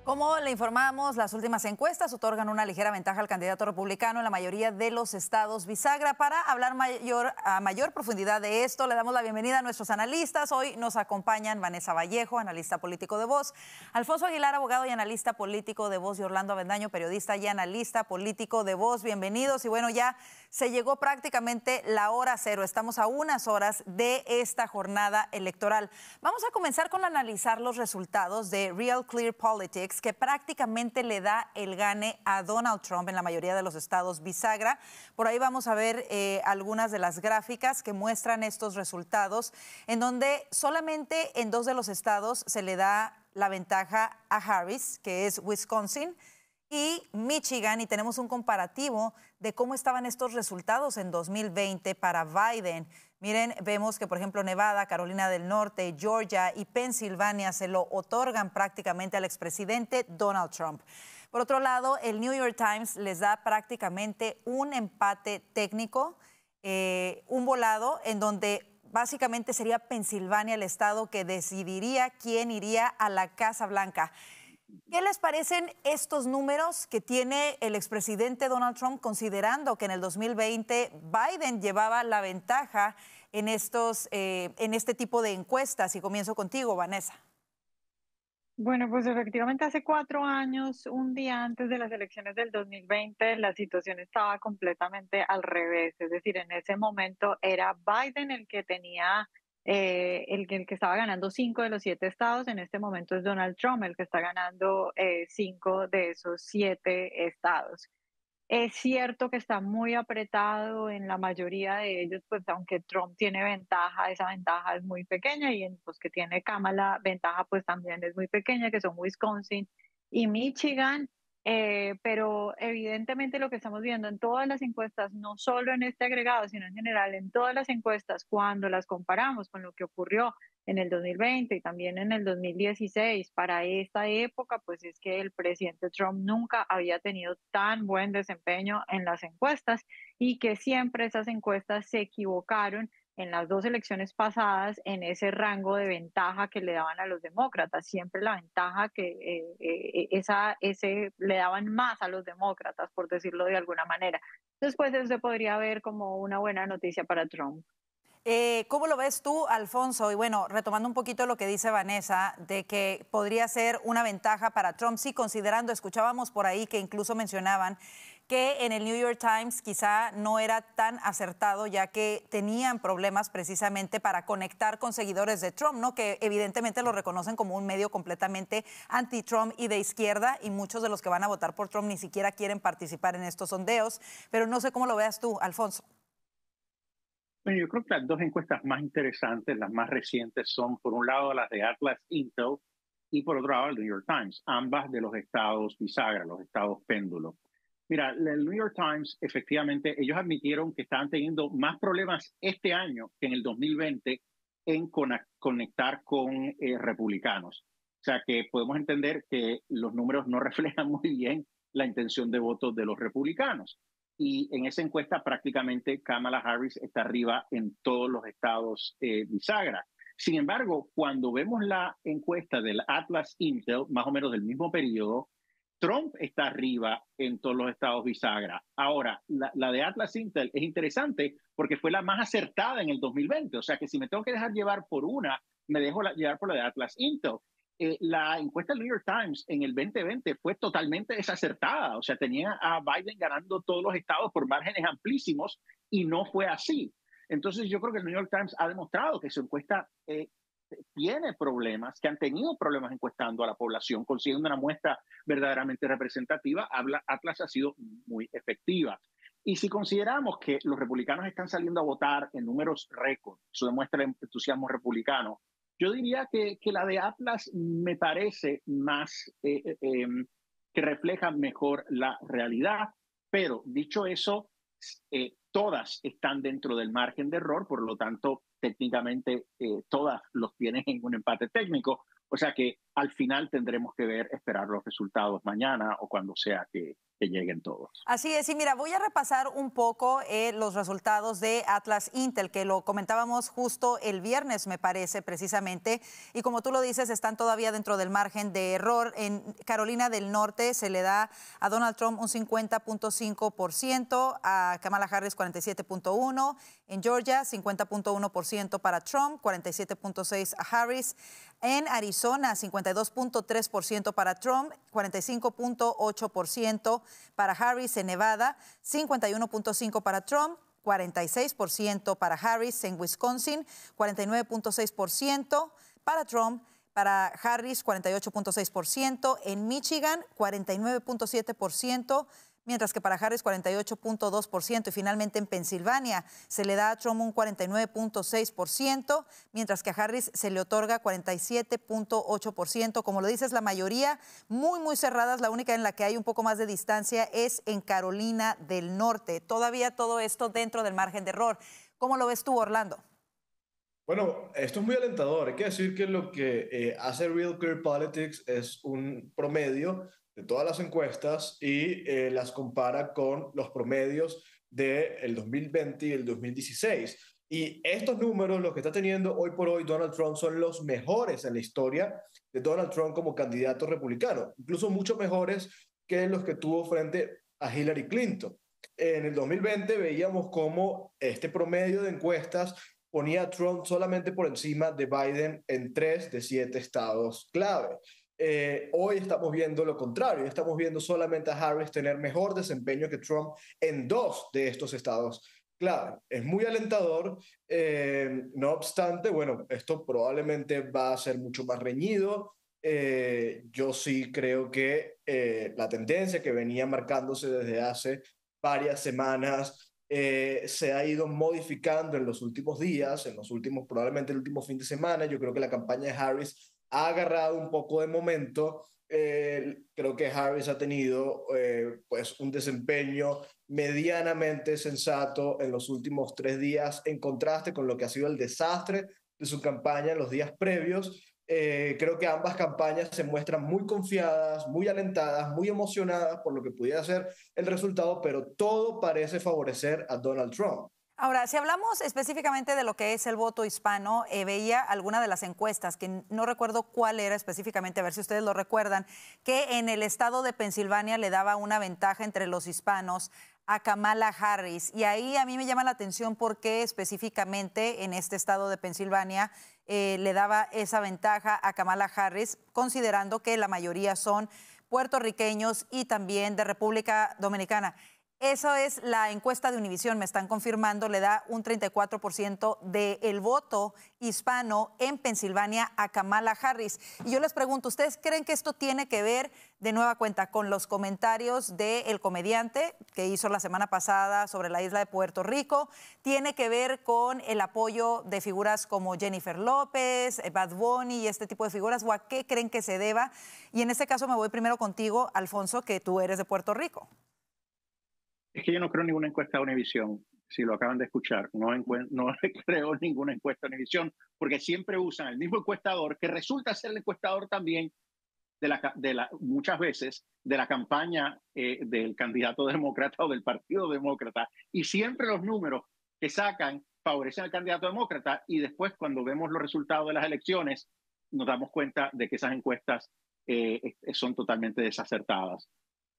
Como le informamos, las últimas encuestas otorgan una ligera ventaja al candidato republicano en la mayoría de los estados bisagra. Para hablar mayor, a mayor profundidad de esto, le damos la bienvenida a nuestros analistas. Hoy nos acompañan Vanessa Vallejo, analista político de Voz, Alfonso Aguilar, abogado y analista político de Voz, y Orlando Avendaño, periodista y analista político de Voz. Bienvenidos y bueno, ya se llegó prácticamente la hora cero. Estamos a unas horas de esta jornada electoral. Vamos a comenzar con analizar los resultados de Real Clear Politics, que prácticamente le da el gane a Donald Trump en la mayoría de los estados bisagra. Por ahí vamos a ver eh, algunas de las gráficas que muestran estos resultados, en donde solamente en dos de los estados se le da la ventaja a Harris, que es Wisconsin y Michigan y tenemos un comparativo de cómo estaban estos resultados en 2020 para Biden. Miren, vemos que por ejemplo Nevada, Carolina del Norte, Georgia y Pensilvania se lo otorgan prácticamente al expresidente Donald Trump. Por otro lado, el New York Times les da prácticamente un empate técnico, eh, un volado en donde básicamente sería Pensilvania el estado que decidiría quién iría a la Casa Blanca. ¿Qué les parecen estos números que tiene el expresidente Donald Trump considerando que en el 2020 Biden llevaba la ventaja en, estos, eh, en este tipo de encuestas? Y comienzo contigo, Vanessa. Bueno, pues efectivamente hace cuatro años, un día antes de las elecciones del 2020, la situación estaba completamente al revés. Es decir, en ese momento era Biden el que tenía eh, el, que estaba ganando cinco de los siete estados en este momento es Donald Trump, el que está ganando eh, cinco de esos siete estados. Es cierto que está muy apretado en la mayoría de ellos, pues aunque Trump tiene ventaja, esa ventaja es muy pequeña y en los que tiene Kamala, ventaja pues también es muy pequeña, que son Wisconsin y Michigan. Eh, pero evidentemente lo que estamos viendo en todas las encuestas, no solo en este agregado, sino en general en todas las encuestas, cuando las comparamos con lo que ocurrió en el 2020 y también en el 2016, para esta época, pues es que el presidente Trump nunca había tenido tan buen desempeño en las encuestas y que siempre esas encuestas se equivocaron en las dos elecciones pasadas en ese rango de ventaja que le daban a los demócratas, siempre la ventaja que eh, eh, e, esa, ese le daban más a los demócratas, por decirlo de alguna manera. Después eso podría ver como una buena noticia para Trump. Eh, ¿Cómo lo ves tú, Alfonso? Y bueno, retomando un poquito lo que dice Vanessa, de que podría ser una ventaja para Trump, sí, considerando, escuchábamos por ahí que incluso mencionaban que en el New York Times quizá no era tan acertado, ya que tenían problemas precisamente para conectar con seguidores de Trump, ¿no? Que evidentemente lo reconocen como un medio completamente anti-Trump y de izquierda, y muchos de los que van a votar por Trump ni siquiera quieren participar en estos sondeos. Pero no sé cómo lo veas tú, Alfonso. Bueno, yo creo que las dos encuestas más interesantes, las más recientes, son por un lado las de Atlas Intel y por otro lado el New York Times, ambas de los estados bisagra, los estados péndulo. Mira, el New York Times, efectivamente, ellos admitieron que estaban teniendo más problemas este año que en el 2020 en conectar con eh, republicanos. O sea que podemos entender que los números no [laughs] reflejan muy bien la intención de voto de los republicanos. Y en esa encuesta prácticamente Kamala Harris está arriba en todos los estados eh, bisagra. Sin embargo, cuando vemos la encuesta del Atlas Intel, más o menos del mismo periodo, Trump está arriba en todos los estados bisagra. Ahora, la, de Atlas Intel es interesante porque fue la más acertada en el 2020. O sea que si me tengo que dejar llevar por una, me dejo llevar por la de Atlas Intel. Eh, la encuesta del New York Times en el 2020 fue totalmente desacertada. O sea, tenía a Biden ganando todos los estados por márgenes amplísimos y no fue así. Entonces yo creo que el New York Times ha demostrado que su encuesta eh, tiene problemas, que han tenido problemas encuestando a la población, consiguiendo una muestra verdaderamente representativa, Atlas ha sido muy efectiva. Y si consideramos que los republicanos están saliendo a votar en números récord, eso demuestra el entusiasmo republicano, yo diría que, que la de Atlas me parece más eh, eh, em, que refleja mejor la realidad, pero dicho eso, eh, todas están dentro del margen de error, por lo tanto, técnicamente eh, todas los tienen en un empate técnico. O sea que al final tendremos que ver, esperar los resultados mañana o cuando sea que, que lleguen todos. Así es, y mira, voy a repasar un poco eh, los resultados de Atlas Intel, que lo comentábamos justo el viernes, me parece, precisamente, y como tú lo dices, están todavía dentro del margen de error. En Carolina del Norte se le da a Donald Trump un 50.5%, a Kamala Harris 47.1%, en Georgia 50.1% para Trump, 47.6% a Harris, en Arizona, 52.3% para Trump, 45.8% para Harris en Nevada, 51.5% para Trump, 46% para Harris en Wisconsin, 49.6% para Trump, para Harris 48.6%, en Michigan 49.7%, mientras que para Harris 48.2% y finalmente en Pensilvania se le da a Trump un 49.6%, mientras que a Harris se le otorga 47.8%. Como lo dices, la mayoría muy, muy cerradas, la única en la que hay un poco más de distancia es en Carolina del Norte. Todavía todo esto dentro del margen de error. ¿Cómo lo ves tú, Orlando? Bueno, esto es muy alentador. Hay que decir que lo que eh, hace Real Clear Politics es un promedio de todas las encuestas y eh, las compara con los promedios de el 2020 y el 2016. Y estos números, los que está teniendo hoy por hoy Donald Trump, son los mejores en la historia de Donald Trump como candidato republicano, incluso mucho mejores que los que tuvo frente a Hillary Clinton. En el 2020 veíamos cómo este promedio de encuestas ponía a Trump solamente por encima de Biden en tres de siete estados clave. Eh, hoy estamos viendo lo contrario, estamos viendo solamente a Harris tener mejor desempeño que Trump en dos de estos estados. Claro, es muy alentador, eh, no obstante, bueno, esto probablemente va a ser mucho más reñido. Eh, yo sí creo que la tendencia que venía marcándose desde hace varias semanas se ha ido modificando en los últimos días, en los últimos, probablemente el último fin de semana. Yo creo que la campaña de Harris ha agarrado un poco de momento. Eh, creo que Harris ha tenido eh, pues un desempeño medianamente sensato en los últimos tres días, en contraste con lo que ha sido el desastre de su campaña en los días previos. Eh, creo que ambas campañas se muestran muy confiadas, muy alentadas, muy emocionadas por lo que pudiera ser el resultado, pero todo parece favorecer a Donald Trump. Ahora, si hablamos específicamente de lo que es el voto hispano, eh, veía alguna de las encuestas, que no recuerdo cuál era específicamente, a ver si ustedes lo recuerdan, que en el estado de Pensilvania le daba una ventaja entre los hispanos a Kamala Harris. Y ahí a mí me llama la atención por qué específicamente en este estado de Pensilvania eh, le daba esa ventaja a Kamala Harris, considerando que la mayoría son puertorriqueños y también de República Dominicana. Esa es la encuesta de Univisión, me están confirmando, le da un 34% del voto hispano en Pensilvania a Kamala Harris. Y yo les pregunto, ¿ustedes creen que esto tiene que ver de nueva cuenta con los comentarios del comediante que hizo la semana pasada sobre la isla de Puerto Rico? ¿Tiene que ver con el apoyo de figuras como Jennifer López, Bad Bunny y este tipo de figuras? ¿O a qué creen que se deba? Y en este caso me voy primero contigo, Alfonso, que tú eres de Puerto Rico. Es que yo no creo ninguna encuesta de Univisión, si lo acaban de escuchar. No, [laughs] creo ninguna encuesta de Univisión, porque siempre usan el mismo encuestador, que resulta ser el encuestador también de muchas veces de la campaña eh, del candidato demócrata o del partido demócrata. Y siempre los números que sacan favorecen al candidato demócrata y después cuando vemos los resultados de las elecciones nos damos cuenta de que esas encuestas eh, son totalmente desacertadas.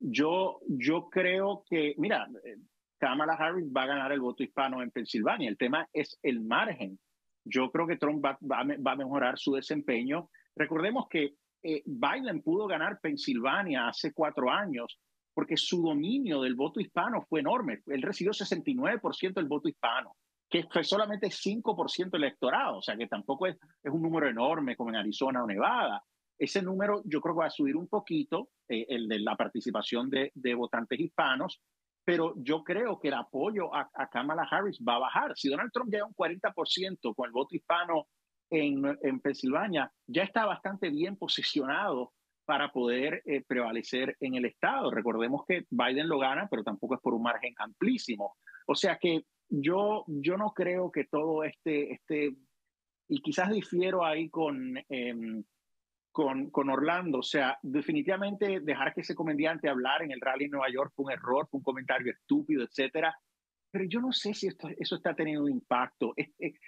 Yo, yo creo que, mira, eh, Kamala Harris va a ganar el voto hispano en Pensilvania. El tema es el margen. Yo creo que Trump va, a mejorar su desempeño. Recordemos que eh, Biden pudo ganar Pensilvania hace cuatro años porque su dominio del voto hispano fue enorme. Él recibió 69% del voto hispano, que fue solamente 5% electorado, o sea que tampoco es un número enorme como en Arizona o Nevada. Ese número yo creo que va a subir un poquito, eh, el de la participación de, votantes hispanos, pero yo creo que el apoyo a, Kamala Harris va a bajar. Si Donald Trump llega a un 40% con el voto hispano en, en, Pensilvania, ya está bastante bien posicionado para poder eh, prevalecer en el Estado. Recordemos que Biden lo gana, pero tampoco es por un margen amplísimo. O sea que yo, yo no creo que todo este, este y quizás difiero ahí con... Em, con, Orlando. O sea, definitivamente dejar que ese comediante hablar en el rally en Nueva York fue un error, fue un comentario estúpido, etcétera. Pero yo no sé si esto, eso está teniendo un impacto.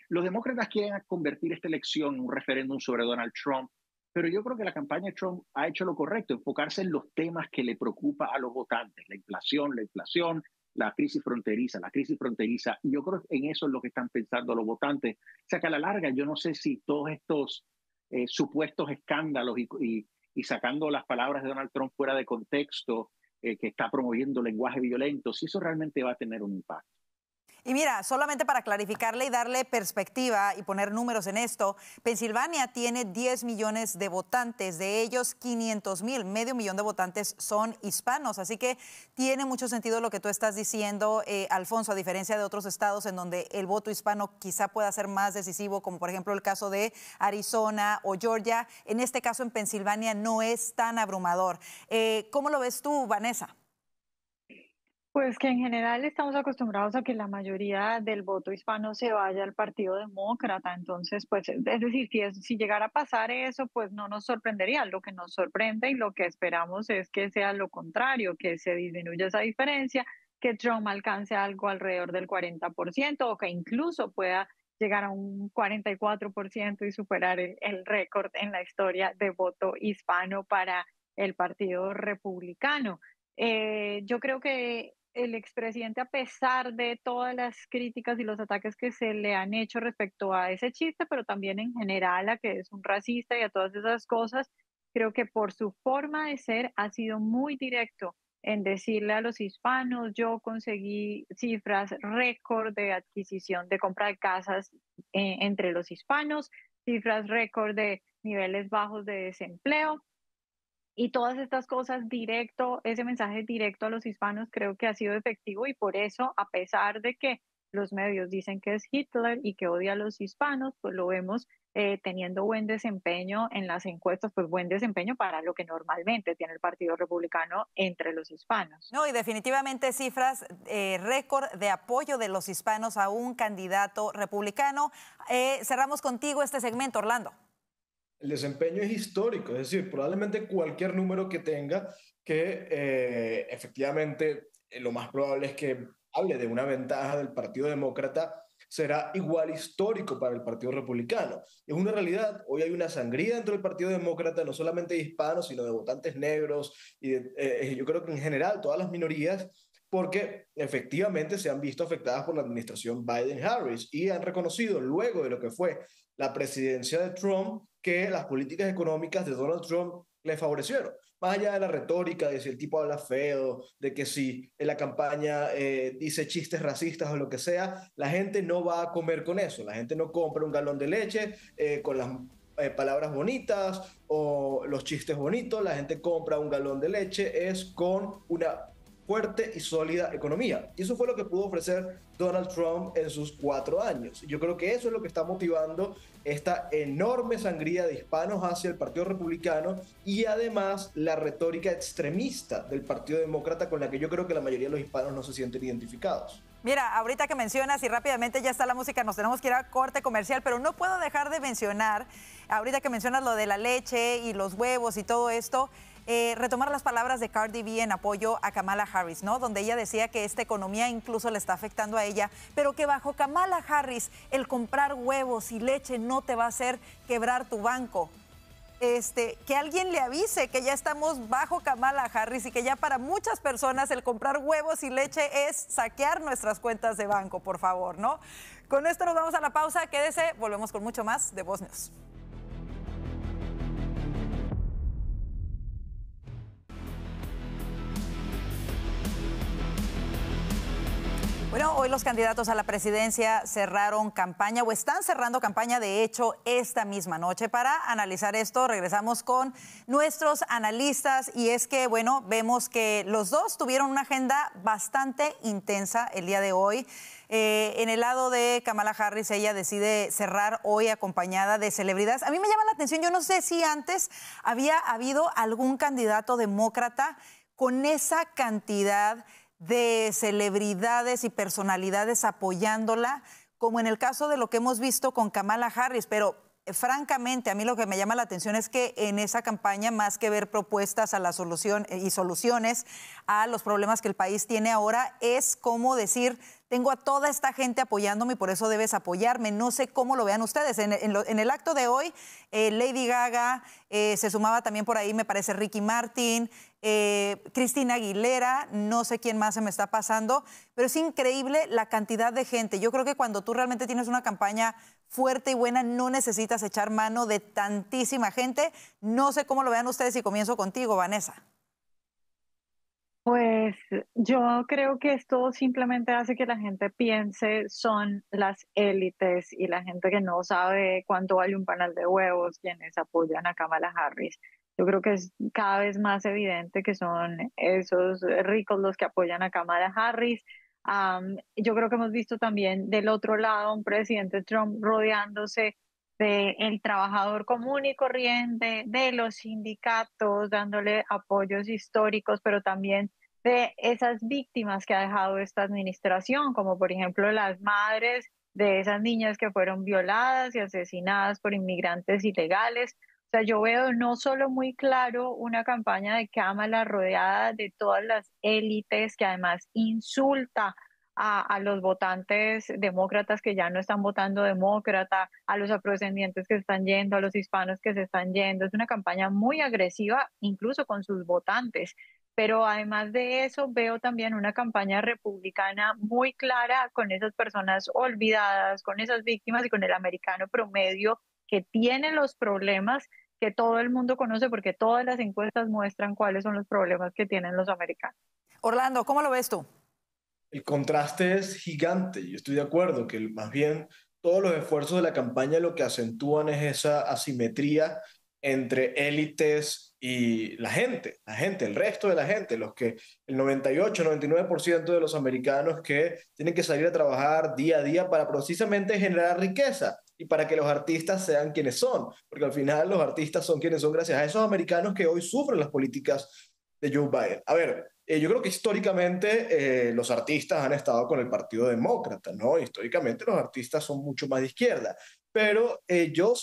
los demócratas quieren convertir esta elección en un referéndum sobre Donald Trump, pero yo creo que la campaña de Trump ha hecho lo correcto, enfocarse en los temas que le preocupa a los votantes, la inflación, la inflación, la crisis fronteriza, la crisis fronteriza. Y yo creo que en eso es lo que están pensando los votantes. O sea que a la larga yo no sé si todos estos eh, supuestos escándalos y, y, sacando las palabras de Donald Trump fuera de contexto, eh, que está promoviendo lenguaje violento, si eso realmente va a tener un impacto. Y mira, solamente para clarificarle y darle perspectiva y poner números en esto, Pensilvania tiene 10 millones de votantes, de ellos 500 mil, medio millón de votantes son hispanos, así que tiene mucho sentido lo que tú estás diciendo, eh, Alfonso, a diferencia de otros estados en donde el voto hispano quizá pueda ser más decisivo, como por ejemplo el caso de Arizona o Georgia, en este caso en Pensilvania no es tan abrumador. Eh, ¿Cómo lo ves tú, Vanessa? Pues que en general estamos acostumbrados a que la mayoría del voto hispano se vaya al Partido Demócrata, entonces, pues, es decir, si, llegara a pasar eso, pues no nos sorprendería. Lo que nos sorprende y lo que esperamos es que sea lo contrario, que se disminuya esa diferencia, que Trump alcance algo alrededor del 40% o que incluso pueda llegar a un 44% y superar el, récord en la historia de voto hispano para el Partido Republicano. Eh, yo creo que el expresidente, a pesar de todas las críticas y los ataques que se le han hecho respecto a ese chiste, pero también en general a que es un racista y a todas esas cosas, creo que por su forma de ser ha sido muy directo en decirle a los hispanos, yo conseguí cifras récord de adquisición de compra de casas eh, entre los hispanos, cifras récord de niveles bajos de desempleo y todas estas cosas directo, ese mensaje directo a los hispanos creo que ha sido efectivo y por eso, a pesar de que los medios dicen que es Hitler y que odia a los hispanos, pues lo vemos eh, teniendo buen desempeño en las encuestas, pues buen desempeño para lo que normalmente tiene el Partido Republicano entre los hispanos. No, y definitivamente cifras eh, récord de apoyo de los hispanos a un candidato republicano. Eh, cerramos contigo este segmento, Orlando el desempeño es histórico, es decir, probablemente cualquier número que tenga, que eh, efectivamente eh, lo más probable es que hable de una ventaja del Partido Demócrata, será igual histórico para el Partido Republicano. Es una realidad, hoy hay una sangría dentro del Partido Demócrata, no solamente de hispanos, sino de votantes negros y eh, yo creo que en general todas las minorías porque efectivamente se han visto afectadas por la administración Biden-Harris y han reconocido luego de lo que fue la presidencia de Trump que las políticas económicas de Donald Trump le favorecieron. Más allá de la retórica, de si el tipo habla feo, de que si en la campaña eh, dice chistes racistas o lo que sea, la gente no va a comer con eso. La gente no compra un galón de leche eh, con las eh, palabras bonitas o los chistes bonitos. La gente compra un galón de leche es con una fuerte y sólida economía. Y eso fue lo que pudo ofrecer Donald Trump en sus cuatro años. Yo creo que eso es lo que está motivando esta enorme sangría de hispanos hacia el Partido Republicano y además la retórica extremista del Partido Demócrata con la que yo creo que la mayoría de los hispanos no se sienten identificados. Mira, ahorita que mencionas y rápidamente ya está la música, nos tenemos que ir a corte comercial, pero no puedo dejar de mencionar, ahorita que mencionas lo de la leche y los huevos y todo esto, eh, retomar las palabras de Cardi B en apoyo a Kamala Harris, ¿no? Donde ella decía que esta economía incluso le está afectando a ella, pero que bajo Kamala Harris el comprar huevos y leche no te va a hacer quebrar tu banco. Este, que alguien le avise que ya estamos bajo Kamala Harris y que ya para muchas personas el comprar huevos y leche es saquear nuestras cuentas de banco, por favor, ¿no? Con esto nos vamos a la pausa, quédese, volvemos con mucho más de Voz News. Bueno, hoy los candidatos a la presidencia cerraron campaña o están cerrando campaña, de hecho, esta misma noche. Para analizar esto, regresamos con nuestros analistas y es que, bueno, vemos que los dos tuvieron una agenda bastante intensa el día de hoy. Eh, en el lado de Kamala Harris, ella decide cerrar hoy acompañada de celebridades. A mí me llama la atención, yo no sé si antes había habido algún candidato demócrata con esa cantidad de de celebridades y personalidades apoyándola, como en el caso de lo que hemos visto con Kamala Harris, pero eh, francamente, a mí lo que me llama la atención es que en esa campaña, más que ver propuestas a la solución eh, y soluciones a los problemas que el país tiene ahora, es como decir, tengo a toda esta gente apoyándome y por eso debes apoyarme. No sé cómo lo vean ustedes. En, el acto de hoy, eh, Lady Gaga, se sumaba también por ahí, me parece, Ricky Martin, eh, Cristina Aguilera, no sé quién más se me está pasando, pero es increíble la cantidad de gente. Yo creo que cuando tú realmente tienes una campaña fuerte y buena, no necesitas echar mano de tantísima gente. No sé cómo lo vean ustedes y comienzo contigo, Vanessa. Pues yo creo que esto simplemente hace que la gente piense son las élites y la gente que no sabe cuánto vale un panal de huevos quienes apoyan a Kamala Harris. Yo creo que es cada vez más evidente que son esos ricos los que apoyan a Kamala Harris. yo creo que hemos visto también del otro lado un presidente Trump rodeándose del el trabajador común y corriente, de los sindicatos, dándole apoyos históricos, pero también de esas víctimas que ha dejado esta administración, como por ejemplo las madres de esas niñas que fueron violadas y asesinadas por inmigrantes ilegales, o sea, yo veo no solo muy claro una campaña de Kamala rodeada de todas las élites que además insulta a, los votantes demócratas que ya no están votando demócrata, a los afrodescendientes que están yendo, a los hispanos que se están yendo. Es una campaña muy agresiva, incluso con sus votantes. Pero además de eso, veo también una campaña republicana muy clara con esas personas olvidadas, con esas víctimas y con el americano promedio que tiene los problemas que todo el mundo conoce porque todas las encuestas muestran cuáles son los problemas que tienen los americanos. Orlando, ¿cómo lo ves tú? El contraste es gigante. Yo estoy de acuerdo que más bien todos los esfuerzos de la campaña lo que acentúan es esa asimetría entre élites y la gente, la gente, el resto de la gente, los que el 98, 99% de los americanos que tienen que salir a trabajar día a día para precisamente generar riqueza y para que los artistas sean quienes son, porque al final los artistas son quienes son gracias a esos americanos que hoy sufren las políticas de Joe Biden. A ver, eh, yo creo que históricamente eh, los artistas han estado con el Partido Demócrata, ¿no? Históricamente los artistas son mucho más de izquierda, pero eh, yo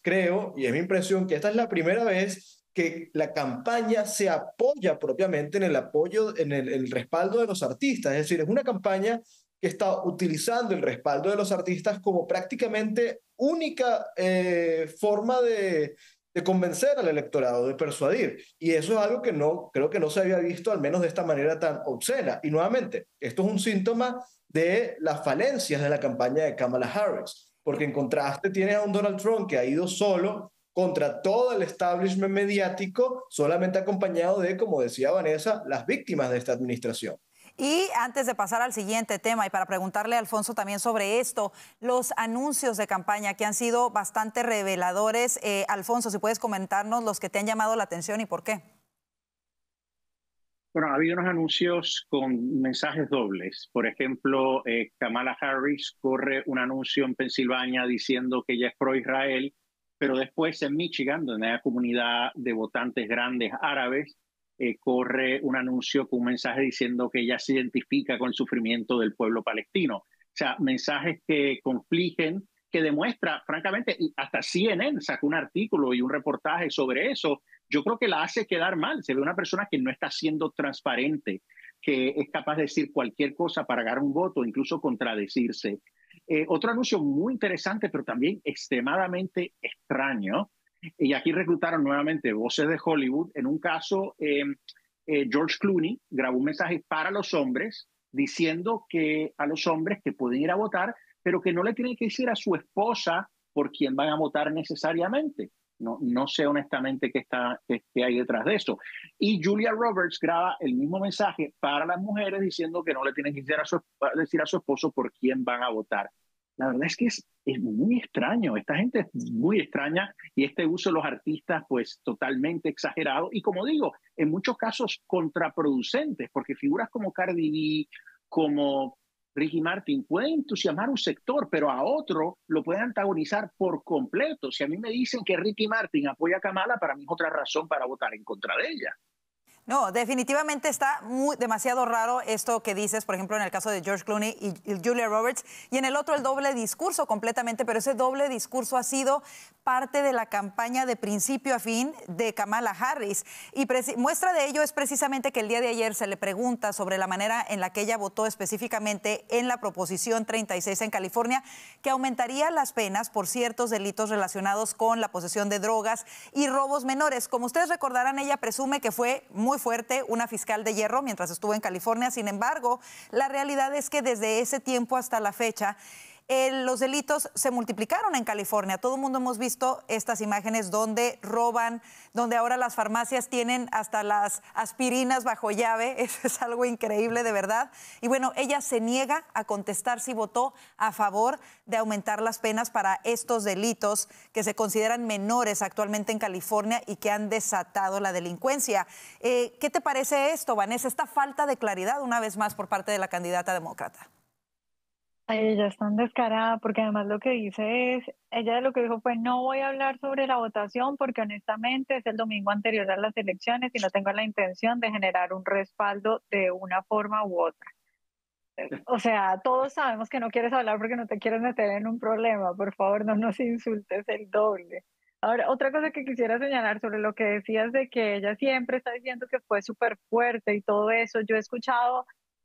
creo, y es mi impresión, que esta es la primera vez que la campaña se apoya propiamente en el apoyo, en el, el, respaldo de los artistas. Es decir, es una campaña que está utilizando el respaldo de los artistas como prácticamente única eh, forma de, convencer al electorado, de persuadir. Y eso es algo que no creo que no se había visto, al menos de esta manera tan obscena. Y nuevamente, esto es un síntoma de las falencias de la campaña de Kamala Harris, porque en contraste tienes a un Donald Trump que ha ido solo contra todo el establishment mediático, solamente acompañado de, como decía Vanessa, las víctimas de esta administración. Y antes de pasar al siguiente tema y para preguntarle a Alfonso también sobre esto, los anuncios de campaña que han sido bastante reveladores. Eh, Alfonso, si puedes comentarnos los que te han llamado la atención y por qué. Bueno, ha habido unos anuncios con mensajes dobles. Por ejemplo, eh, Kamala Harris corre un anuncio en Pensilvania diciendo que ella es pro-Israel, pero después en Michigan, donde hay una comunidad de votantes grandes árabes, eh, corre un anuncio con un mensaje diciendo que ella se identifica con el sufrimiento del pueblo palestino. O sea, mensajes que confligen, que demuestra, francamente, hasta CNN sacó un artículo y un reportaje sobre eso. Yo creo que la hace quedar mal. Se ve una persona que no está siendo transparente, que es capaz de decir cualquier cosa para ganar un voto, incluso contradecirse. Eh, otro anuncio muy interesante, pero también extremadamente extraño, y aquí reclutaron nuevamente voces de Hollywood. En un caso, em, eh, George Clooney grabó un mensaje para los hombres diciendo que a los hombres que pueden ir a votar, pero que no le tienen que decir a su esposa por quién van a votar necesariamente. No, no sé honestamente qué, está, hay detrás de eso. Y Julia Roberts graba el mismo mensaje para las mujeres diciendo que no le tienen que decir a su, decir a su esposo por quién van a votar la verdad es que es, es, muy extraño, esta gente es muy extraña y este uso de los artistas pues totalmente exagerado y como digo, en muchos casos contraproducentes, porque figuras como Cardi B, como Ricky Martin pueden entusiasmar un sector, pero a otro lo pueden antagonizar por completo. Si a mí me dicen que Ricky Martin apoya a Kamala, para mí es otra razón para votar en contra de ella. No, definitivamente está muy, demasiado raro esto que dices, por ejemplo, en el caso de George Clooney y, Julia Roberts, y en el otro el doble discurso completamente, pero ese doble discurso ha sido parte de la campaña de principio a fin de Kamala Harris. Y muestra de ello es precisamente que el día de ayer se le pregunta sobre la manera en la que ella votó específicamente en la proposición 36 en California, que aumentaría las penas por ciertos delitos relacionados con la posesión de drogas y robos menores. Como ustedes recordarán, ella presume que fue muy fuerte, una fiscal de hierro mientras estuvo en California. Sin embargo, la realidad es que desde ese tiempo hasta la fecha, los delitos se multiplicaron en California. Todo el mundo hemos visto estas imágenes donde roban, donde ahora las farmacias tienen hasta las aspirinas bajo llave. [laughs] Eso es algo increíble, de verdad. Y bueno, ella se niega a contestar si votó a favor de aumentar las penas para estos delitos que se consideran menores actualmente en California y que han desatado la delincuencia. Eh, ¿Qué te parece esto, Vanessa? Esta falta de claridad, una vez más, por parte de la candidata demócrata ella es tan descarada, porque además lo que dice es, ella lo que dijo fue, no voy a hablar sobre la votación porque honestamente es el domingo anterior a las elecciones y no tengo la intención de generar un respaldo de una forma u otra. Eh, o sea, todos sabemos que no quieres hablar porque no te quieres meter en un problema, por favor, no nos insultes el doble. Ahora, otra cosa que quisiera señalar sobre lo que decías de que ella siempre está diciendo que fue súper fuerte y todo eso, yo he escuchado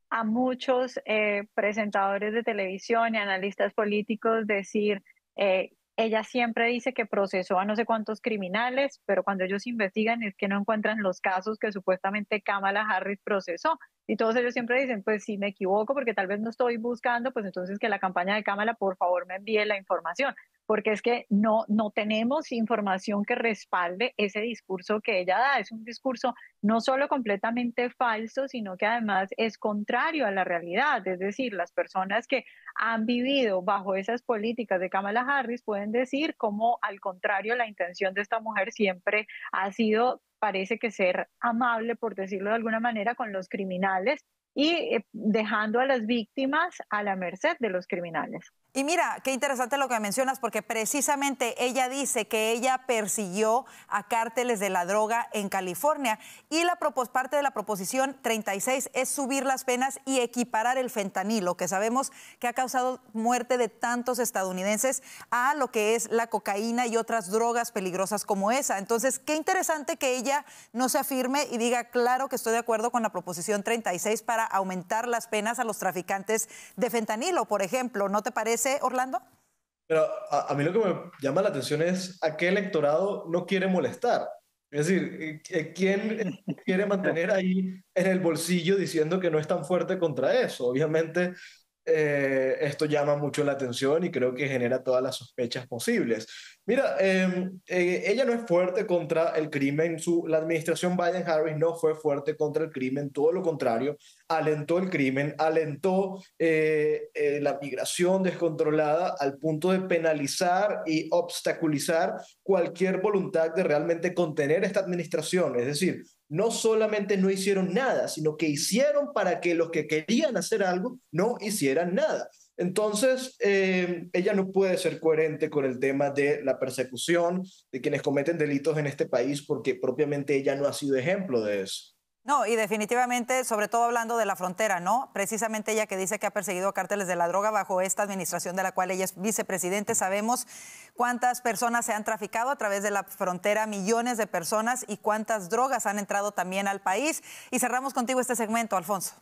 a muchos eh, presentadores de televisión y analistas políticos decir, eh, ella siempre dice que procesó a no sé cuántos criminales, pero cuando ellos investigan es que no encuentran los casos que supuestamente Kamala Harris procesó y todos ellos siempre dicen, pues si me equivoco porque tal vez no estoy buscando, pues entonces que la campaña de Cámara por favor me envíe la información, porque es que no, no tenemos información que respalde ese discurso que ella da. Es un discurso no solo completamente falso, sino que además es contrario a la realidad. Es decir, las personas que han vivido bajo esas políticas de Kamala Harris pueden decir como al contrario la intención de esta mujer siempre ha sido parece que ser amable, por decirlo de alguna manera, con los criminales y eh, dejando a las víctimas a la merced de los criminales. Y mira, qué interesante lo que mencionas, porque precisamente ella dice que ella persiguió a cárteles de la droga en California y la parte de la proposición 36 es subir las penas y equiparar el fentanilo, que sabemos que ha causado muerte de tantos estadounidenses a lo que es la cocaína y otras drogas peligrosas como esa. Entonces, qué interesante que ella no se afirme y diga, claro que estoy de acuerdo con la proposición 36 para aumentar las penas a los traficantes de fentanilo, por ejemplo, ¿no te parece? Orlando? Pero a, mí lo que me llama la atención es a qué electorado no quiere molestar. Es decir, eh, eh, ¿quién [laughs] quiere mantener ahí en el bolsillo diciendo que no es tan fuerte contra eso? Obviamente, eh, esto llama mucho la atención y creo que genera todas las sospechas posibles. Mira, em, eh, ella no es fuerte contra el crimen. Su, la administración Biden-Harris no fue fuerte contra el crimen, todo lo contrario, alentó el crimen, alentó eh, eh, la migración descontrolada al punto de penalizar y obstaculizar cualquier voluntad de realmente contener esta administración. Es decir, no solamente no hicieron nada, sino que hicieron para que los que querían hacer algo no hicieran nada. Entonces, eh, ella no puede ser coherente con el tema de la persecución de quienes cometen delitos en este país porque propiamente ella no ha sido ejemplo de eso. No, y definitivamente, sobre todo hablando de la frontera, ¿no? Precisamente ella que dice que ha perseguido a cárteles de la droga bajo esta administración de la cual ella es vicepresidente, sabemos cuántas personas se han traficado a través de la frontera, millones de personas y cuántas drogas han entrado también al país. Y cerramos contigo este segmento, Alfonso.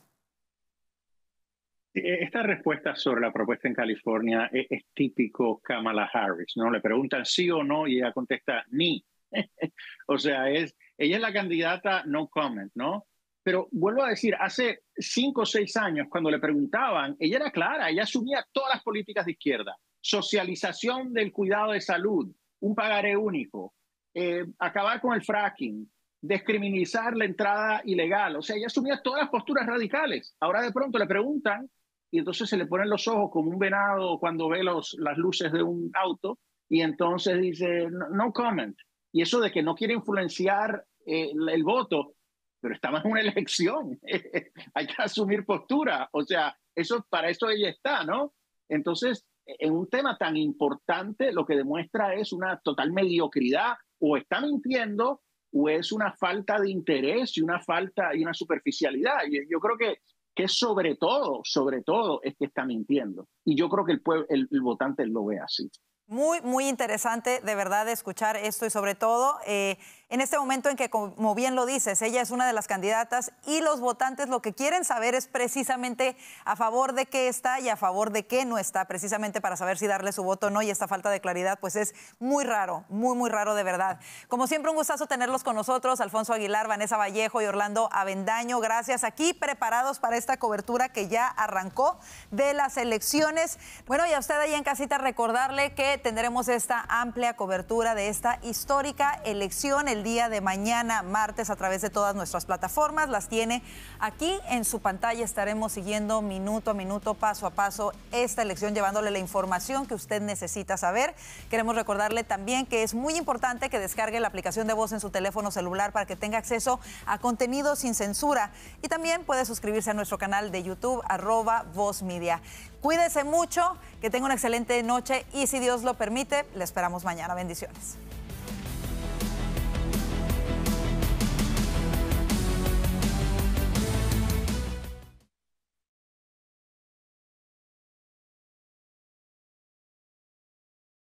Eh, esta respuesta sobre la propuesta en California e-, es, típico Kamala Harris, ¿no? Le preguntan sí o no y ella contesta ni. [laughs] o sea, es, ella es la candidata no comment, ¿no? Pero vuelvo a decir, hace cinco o seis años, cuando le preguntaban, ella era clara, ella asumía todas las políticas de izquierda, socialización del cuidado de salud, un pagaré único, eh, acabar con el fracking, descriminalizar la entrada ilegal, o sea, ella asumía todas las posturas radicales. Ahora de pronto le preguntan y entonces se le ponen los ojos como un venado cuando ve los, las luces de un auto y entonces dice no, comment. Y eso de que no quiere influenciar eh, el, voto, pero estamos en una [laughs] elección, [laughs] hay que asumir postura, o sea, eso para eso ella está, ¿no? Entonces, en un tema tan importante, lo que demuestra es una total mediocridad, o está mintiendo, o es una falta de interés y una falta y una superficialidad. y yo creo que que sobre todo, sobre todo es que está mintiendo. Y yo creo que el, pueblo, el, votante lo ve así. Muy, muy interesante de verdad escuchar esto y sobre todo eh, en este momento en que, como bien lo dices, ella es una de las candidatas y los votantes lo que quieren saber es precisamente a favor de qué está y a favor de qué no está, precisamente para saber si darle su voto o no. Y esta falta de claridad, pues es muy raro, muy, muy raro de verdad. Como siempre, un gustazo tenerlos con nosotros, Alfonso Aguilar, Vanessa Vallejo y Orlando Avendaño. Gracias. Aquí preparados para esta cobertura que ya arrancó de las elecciones. Bueno, y a usted ahí en casita recordarle que tendremos esta amplia cobertura de esta histórica elección el día de mañana, martes, a través de todas nuestras plataformas. Las tiene aquí en su pantalla. Estaremos siguiendo minuto a minuto, paso a paso, esta elección, llevándole la información que usted necesita saber. Queremos recordarle también que es muy importante que descargue la aplicación de voz en su teléfono celular para que tenga acceso a contenido sin censura. Y también puede suscribirse a nuestro canal de YouTube, arroba Voz Media. Cuídese mucho, que tenga una excelente noche y si Dios lo permite, le esperamos mañana. Bendiciones.